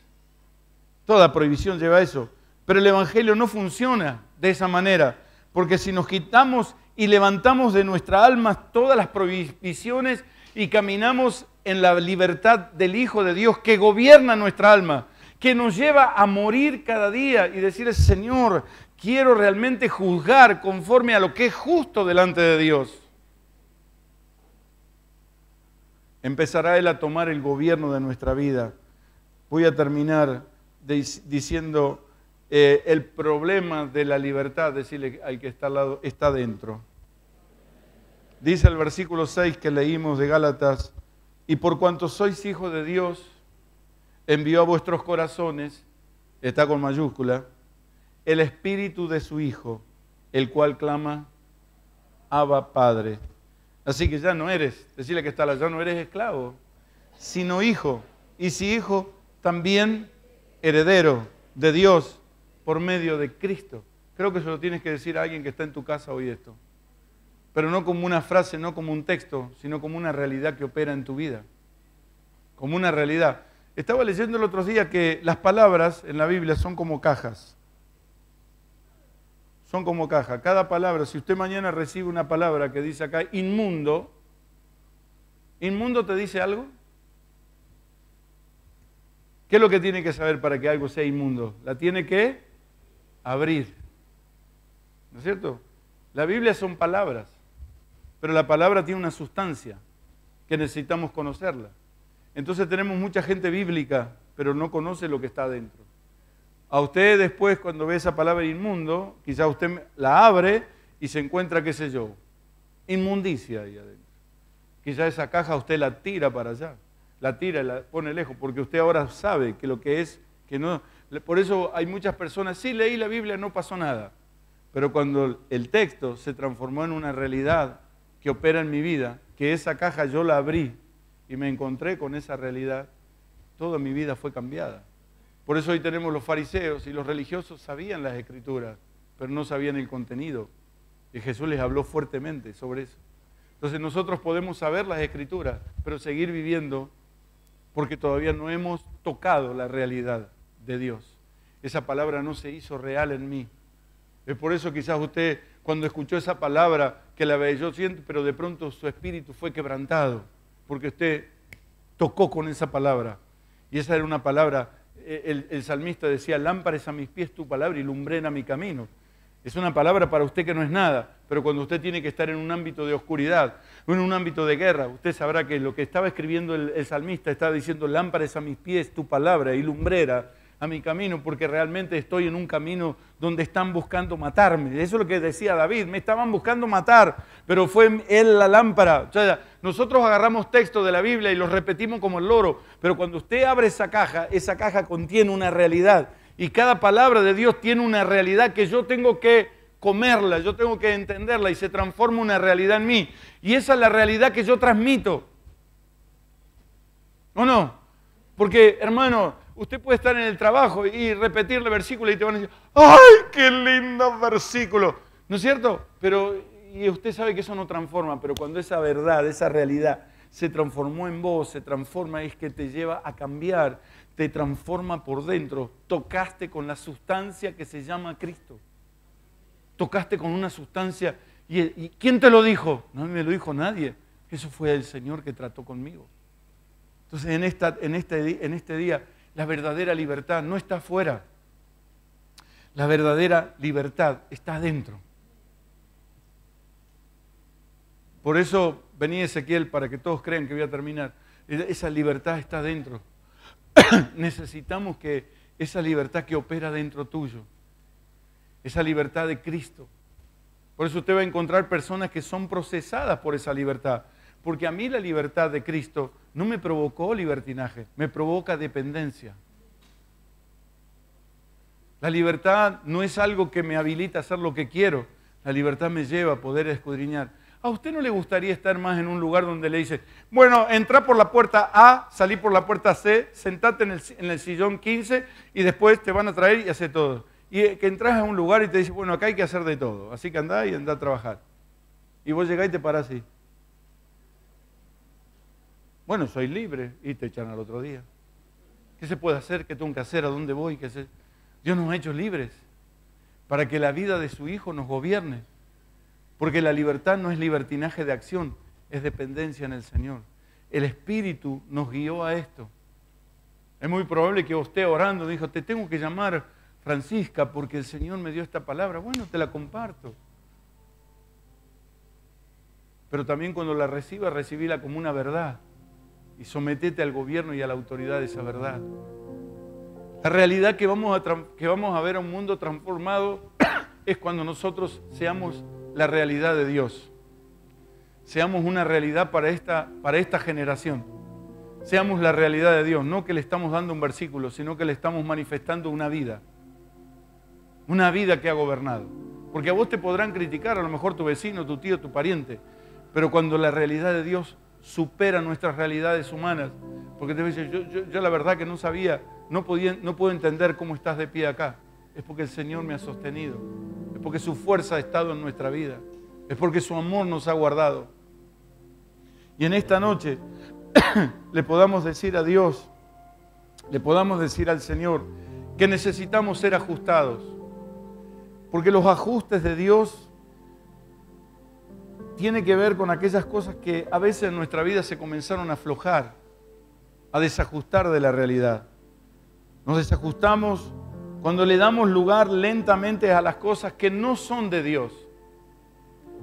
Toda prohibición lleva a eso. Pero el Evangelio no funciona de esa manera, porque si nos quitamos y levantamos de nuestra alma todas las prohibiciones y caminamos en la libertad del Hijo de Dios que gobierna nuestra alma, que nos lleva a morir cada día y decir, Señor, quiero realmente juzgar conforme a lo que es justo delante de Dios. Empezará Él a tomar el gobierno de nuestra vida. Voy a terminar diciendo eh, el problema de la libertad, decirle al que está al lado, está dentro. Dice el versículo 6 que leímos de Gálatas, y por cuanto sois hijos de Dios, envió a vuestros corazones, está con mayúscula, el espíritu de su Hijo, el cual clama, Abba Padre. Así que ya no eres, decirle que está la, ya no eres esclavo, sino hijo. Y si hijo, también heredero de Dios por medio de Cristo. Creo que eso lo tienes que decir a alguien que está en tu casa hoy esto. Pero no como una frase, no como un texto, sino como una realidad que opera en tu vida. Como una realidad. Estaba leyendo el otro día que las palabras en la Biblia son como cajas. Son como cajas. Cada palabra, si usted mañana recibe una palabra que dice acá inmundo, ¿inmundo te dice algo? ¿Qué es lo que tiene que saber para que algo sea inmundo? La tiene que abrir. ¿No es cierto? La Biblia son palabras, pero la palabra tiene una sustancia que necesitamos conocerla. Entonces tenemos mucha gente bíblica, pero no conoce lo que está adentro. A usted después, cuando ve esa palabra inmundo, quizá usted la abre y se encuentra, qué sé yo, inmundicia ahí adentro. Quizá esa caja usted la tira para allá, la tira, la pone lejos, porque usted ahora sabe que lo que es, que no, por eso hay muchas personas, sí leí la Biblia, no pasó nada. Pero cuando el texto se transformó en una realidad que opera en mi vida, que esa caja yo la abrí y me encontré con esa realidad, toda mi vida fue cambiada. Por eso hoy tenemos los fariseos y los religiosos sabían las escrituras, pero no sabían el contenido. Y Jesús les habló fuertemente sobre eso. Entonces nosotros podemos saber las escrituras, pero seguir viviendo porque todavía no hemos tocado la realidad de Dios. Esa palabra no se hizo real en mí. Es por eso quizás usted cuando escuchó esa palabra que la veía, yo siento, pero de pronto su espíritu fue quebrantado, porque usted tocó con esa palabra. Y esa era una palabra, eh, el, salmista decía, lámparas a mis pies tu palabra y lumbrera mi camino. Es una palabra para usted que no es nada, pero cuando usted tiene que estar en un ámbito de oscuridad, en un ámbito de guerra, usted sabrá que lo que estaba escribiendo el, salmista estaba diciendo, lámparas a mis pies tu palabra y lumbrera a mi camino porque realmente estoy en un camino donde están buscando matarme. Eso es lo que decía David, me estaban buscando matar, pero fue él la lámpara. O sea, nosotros agarramos textos de la Biblia y los repetimos como el loro, pero cuando usted abre esa caja, esa caja contiene una realidad y cada palabra de Dios tiene una realidad que yo tengo que comerla, yo tengo que entenderla y se transforma una realidad en mí. Y esa es la realidad que yo transmito. ¿O no? Porque, hermano, Usted puede estar en el trabajo y repetirle versículo y te van a decir, ¡ay, qué lindo versículo! ¿No es cierto? Pero, y usted sabe que eso no transforma, pero cuando esa verdad, esa realidad se transformó en vos, se transforma, es que te lleva a cambiar, te transforma por dentro. Tocaste con la sustancia que se llama Cristo. Tocaste con una sustancia. ¿Y, quién te lo dijo? No me lo dijo nadie. Eso fue el Señor que trató conmigo. Entonces, en, esta, en, este, en este día la verdadera libertad no está afuera. La verdadera libertad está adentro. Por eso venía Ezequiel para que todos crean que voy a terminar. E-, esa libertad está adentro. [coughs] Necesitamos que esa libertad que opera dentro tuyo, esa libertad de Cristo. Por eso usted va a encontrar personas que son procesadas por esa libertad. Porque a mí la libertad de Cristo no me provocó libertinaje, me provoca dependencia. La libertad no es algo que me habilita a hacer lo que quiero, la libertad me lleva a poder escudriñar. ¿A usted no le gustaría estar más en un lugar donde le dice, bueno, entra por la puerta A, salí por la puerta C, sentate en el, sillón 15 y después te van a traer y hace todo? Y eh, que entras a un lugar y te dice, bueno, acá hay que hacer de todo, así que andá y andá a trabajar. Y vos llegás y te parás así. Bueno, soy libre y te echan al otro día. ¿Qué se puede hacer? ¿Qué tengo que hacer? ¿A dónde voy? Dios nos ha hecho libres para que la vida de su Hijo nos gobierne. Porque la libertad no es libertinaje de acción, es dependencia en el Señor. El Espíritu nos guió a esto. Es muy probable que usted orando dijo, te tengo que llamar Francisca porque el Señor me dio esta palabra. Bueno, te la comparto. Pero también cuando la reciba, recibíla como una verdad y sometete al gobierno y a la autoridad de esa verdad. La realidad que vamos a, que vamos a ver a un mundo transformado [coughs] es cuando nosotros seamos la realidad de Dios. Seamos una realidad para esta, para esta generación. Seamos la realidad de Dios, no que le estamos dando un versículo, sino que le estamos manifestando una vida. Una vida que ha gobernado. Porque a vos te podrán criticar, a lo mejor tu vecino, tu tío, tu pariente, pero cuando la realidad de Dios supera nuestras realidades humanas. Porque te dice, yo, yo, yo, la verdad que no sabía, no, podía, no puedo entender cómo estás de pie acá. Es porque el Señor me ha sostenido. Es porque su fuerza ha estado en nuestra vida. Es porque su amor nos ha guardado. Y en esta noche [coughs] le podamos decir a Dios, le podamos decir al Señor que necesitamos ser ajustados. Porque los ajustes de Dios tiene que ver con aquellas cosas que a veces en nuestra vida se comenzaron a aflojar, a desajustar de la realidad. Nos desajustamos cuando le damos lugar lentamente a las cosas que no son de Dios.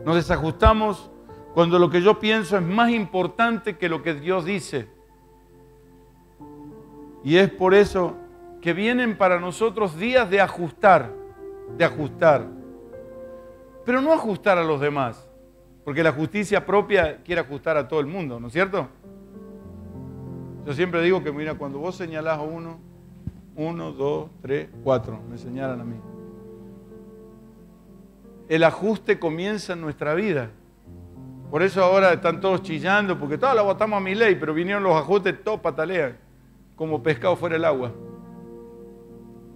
Nos desajustamos cuando lo que yo pienso es más importante que lo que Dios dice. Y es por eso que vienen para nosotros días de ajustar, de ajustar. Pero no ajustar a los demás, porque la justicia propia quiere ajustar a todo el mundo, ¿no es cierto? Yo siempre digo que, mira, cuando vos señalás a uno, uno, dos, tres, cuatro, me señalan a mí. El ajuste comienza en nuestra vida. Por eso ahora están todos chillando, porque todos la votamos a mi ley, pero vinieron los ajustes, todos patalean, como pescado fuera del agua.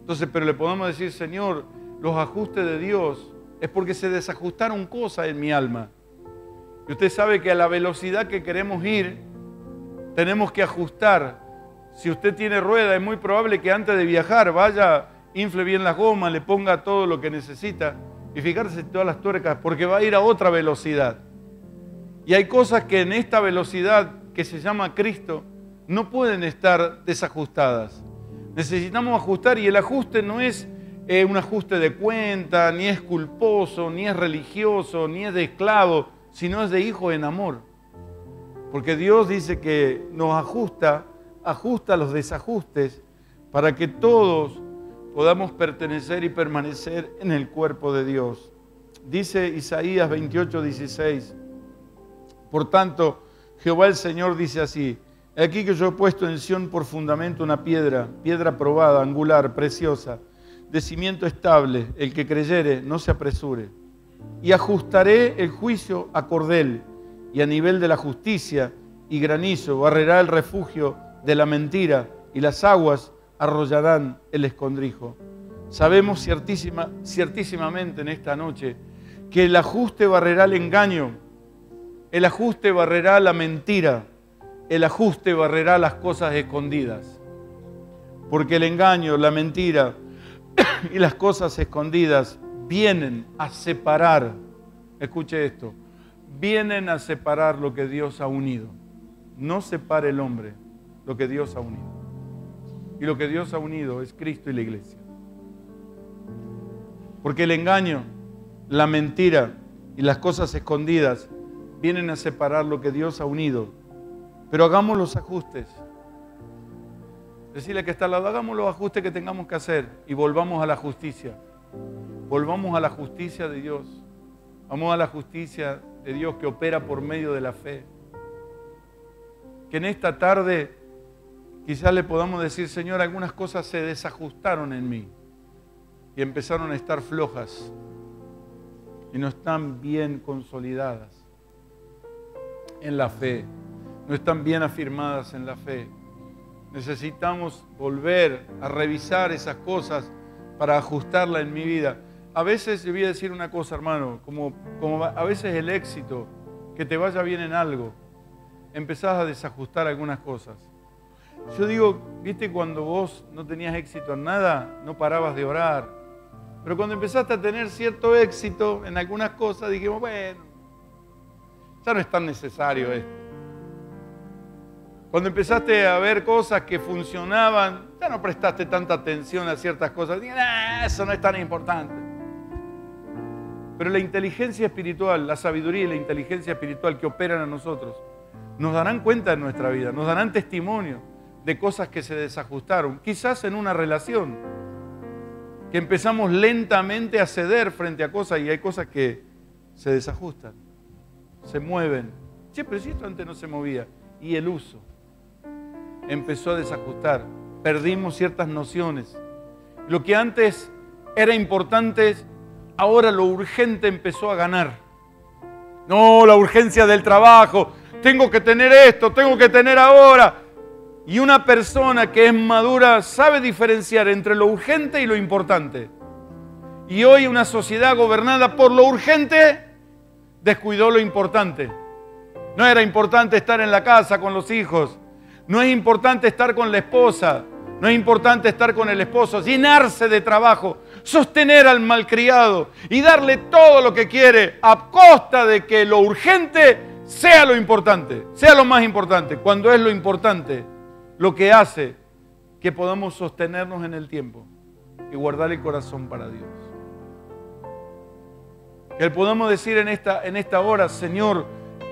Entonces, pero le podemos decir, Señor, los ajustes de Dios es porque se desajustaron cosas en mi alma. Y usted sabe que a la velocidad que queremos ir, tenemos que ajustar. Si usted tiene rueda, es muy probable que antes de viajar vaya, infle bien las gomas, le ponga todo lo que necesita y fijarse en todas las tuercas, porque va a ir a otra velocidad. Y hay cosas que en esta velocidad que se llama Cristo no pueden estar desajustadas. Necesitamos ajustar y el ajuste no es eh, un ajuste de cuenta, ni es culposo, ni es religioso, ni es de esclavo sino es de hijo en amor. Porque Dios dice que nos ajusta, ajusta los desajustes para que todos podamos pertenecer y permanecer en el cuerpo de Dios. Dice Isaías 28, 16. Por tanto, Jehová el Señor dice así, aquí que yo he puesto en Sión por fundamento una piedra, piedra probada, angular, preciosa, de cimiento estable, el que creyere no se apresure y ajustaré el juicio a cordel y a nivel de la justicia y granizo barrerá el refugio de la mentira y las aguas arrollarán el escondrijo. Sabemos ciertísimamente en esta noche que el ajuste barrerá el engaño, el ajuste barrerá la mentira, el ajuste barrerá las cosas escondidas. Porque el engaño, la mentira [coughs] y las cosas escondidas vienen a separar, escuche esto, vienen a separar lo que Dios ha unido. No separe el hombre lo que Dios ha unido. Y lo que Dios ha unido es Cristo y la iglesia. Porque el engaño, la mentira y las cosas escondidas vienen a separar lo que Dios ha unido. Pero hagamos los ajustes. Decirle que está al lado, hagamos los ajustes que tengamos que hacer y volvamos a la justicia. Volvamos a la justicia de Dios. Vamos a la justicia de Dios que opera por medio de la fe. Que en esta tarde quizás le podamos decir, Señor, algunas cosas se desajustaron en mí y empezaron a estar flojas y no están bien consolidadas en la fe, no están bien afirmadas en la fe. Necesitamos volver a revisar esas cosas para ajustarla en mi vida a veces, le voy a decir una cosa, hermano, como, a veces el éxito, que te vaya bien en algo, empezás a desajustar algunas cosas. Yo digo, viste, cuando vos no tenías éxito en nada, no parabas de orar. Pero cuando empezaste a tener cierto éxito en algunas cosas, dijimos, bueno, ya no es tan necesario esto. Cuando empezaste a ver cosas que funcionaban, ya no prestaste tanta atención a ciertas cosas. Ah, eso no es tan importante. Pero la inteligencia espiritual, la sabiduría y la inteligencia espiritual que operan a nosotros, nos darán cuenta en nuestra vida, nos darán testimonio de cosas que se desajustaron, quizás en una relación, que empezamos lentamente a ceder frente a cosas y hay cosas que se desajustan, se mueven. Sí, pero si esto antes no se movía, y el uso empezó a desajustar, perdimos ciertas nociones. Lo que antes era importante ahora lo urgente empezó a ganar. No, la urgencia del trabajo, tengo que tener esto, tengo que tener ahora. Y una persona que es madura sabe diferenciar entre lo urgente y lo importante. Y hoy una sociedad gobernada por lo urgente descuidó lo importante. No era importante estar en la casa con los hijos. No es importante estar con la esposa. No es importante estar con el esposo. Llenarse de trabajo sostener al malcriado y darle todo lo que quiere a costa de que lo urgente sea lo importante, sea lo más importante, cuando es lo importante lo que hace que podamos sostenernos en el tiempo y guardar el corazón para Dios. Que podamos decir en esta, en esta hora, Señor,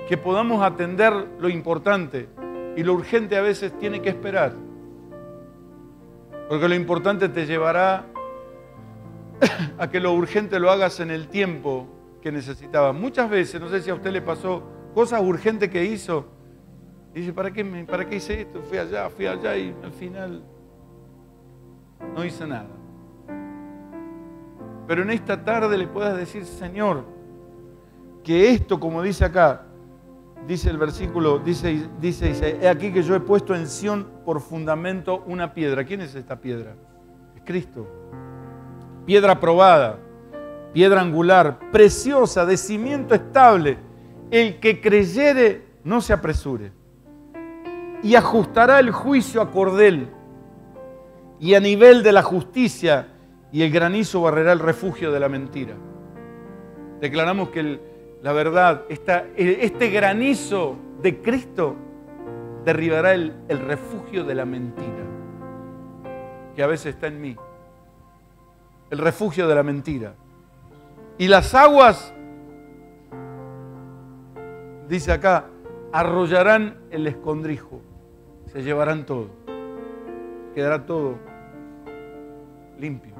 que podamos atender lo importante y lo urgente a veces tiene que esperar. Porque lo importante te llevará [laughs] a que lo urgente lo hagas en el tiempo que necesitaba, Muchas veces, no sé si a usted le pasó, cosas urgentes que hizo. dice, ¿para qué, ¿para qué hice esto? Fui allá, fui allá y al final no hice nada. Pero en esta tarde le puedas decir, Señor, que esto, como dice acá, dice el versículo, dice, dice, dice, he aquí que yo he puesto en Sión por fundamento una piedra. ¿Quién es esta piedra? Es Cristo piedra probada, piedra angular, preciosa, de cimiento estable. El que creyere, no se apresure. Y ajustará el juicio a cordel y a nivel de la justicia, y el granizo barrerá el refugio de la mentira. Declaramos que la verdad, este granizo de Cristo derribará el refugio de la mentira, que a veces está en mí, el refugio de la mentira. Y las aguas, dice acá, arrollarán el escondrijo, se llevarán todo, quedará todo limpio,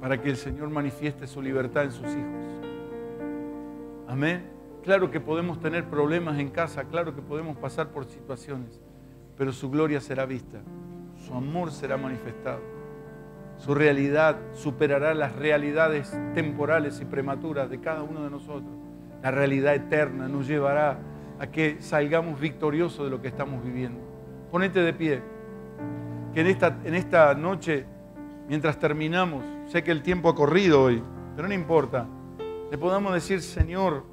para que el Señor manifieste su libertad en sus hijos. Amén. Claro que podemos tener problemas en casa, claro que podemos pasar por situaciones, pero su gloria será vista, su amor será manifestado su realidad superará las realidades temporales y prematuras de cada uno de nosotros. La realidad eterna nos llevará a que salgamos victoriosos de lo que estamos viviendo. Ponete de pie. Que en esta, en esta noche, mientras terminamos, sé que el tiempo ha corrido hoy, pero no importa, le podamos decir, Señor,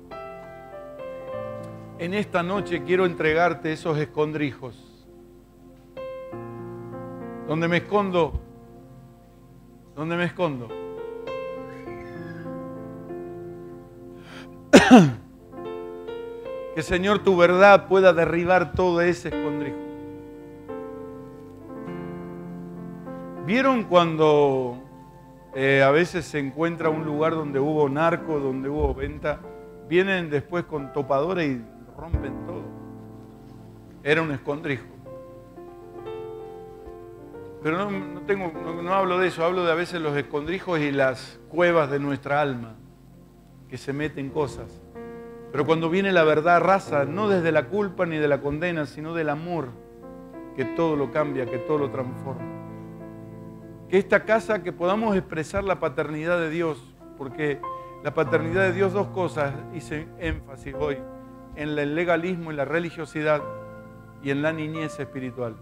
en esta noche quiero entregarte esos escondrijos, donde me escondo ¿Dónde me escondo? [coughs] que Señor tu verdad pueda derribar todo ese escondrijo. ¿Vieron cuando eh, a veces se encuentra un lugar donde hubo narco, donde hubo venta? Vienen después con topadora y rompen todo. Era un escondrijo. Pero no, no, hablo de eso, hablo de a veces los escondrijos y las cuevas de nuestra alma, que se meten cosas. Pero cuando viene la verdad raza, no desde la culpa ni de la condena, sino del amor, que todo lo cambia, que todo lo transforma. Que esta casa, que podamos expresar la paternidad de Dios, porque la paternidad de Dios dos cosas hice énfasis hoy, en el legalismo y la religiosidad y en la niñez espiritual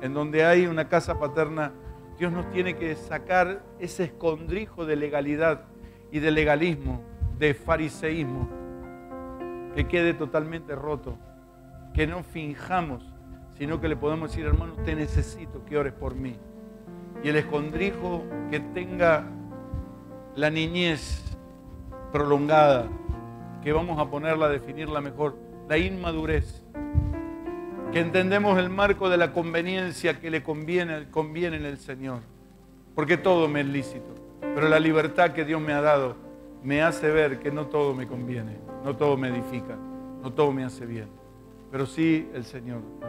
en donde hay una casa paterna, Dios nos tiene que sacar ese escondrijo de legalidad y de legalismo, de fariseísmo, que quede totalmente roto, que no finjamos, sino que le podemos decir, hermano, te necesito que ores por mí. Y el escondrijo que tenga la niñez prolongada, que vamos a ponerla, a definirla mejor, la inmadurez que entendemos el marco de la conveniencia que le conviene, conviene en el Señor. Porque todo me es lícito, pero la libertad que Dios me ha dado me hace ver que no todo me conviene, no todo me edifica, no todo me hace bien, pero sí el Señor.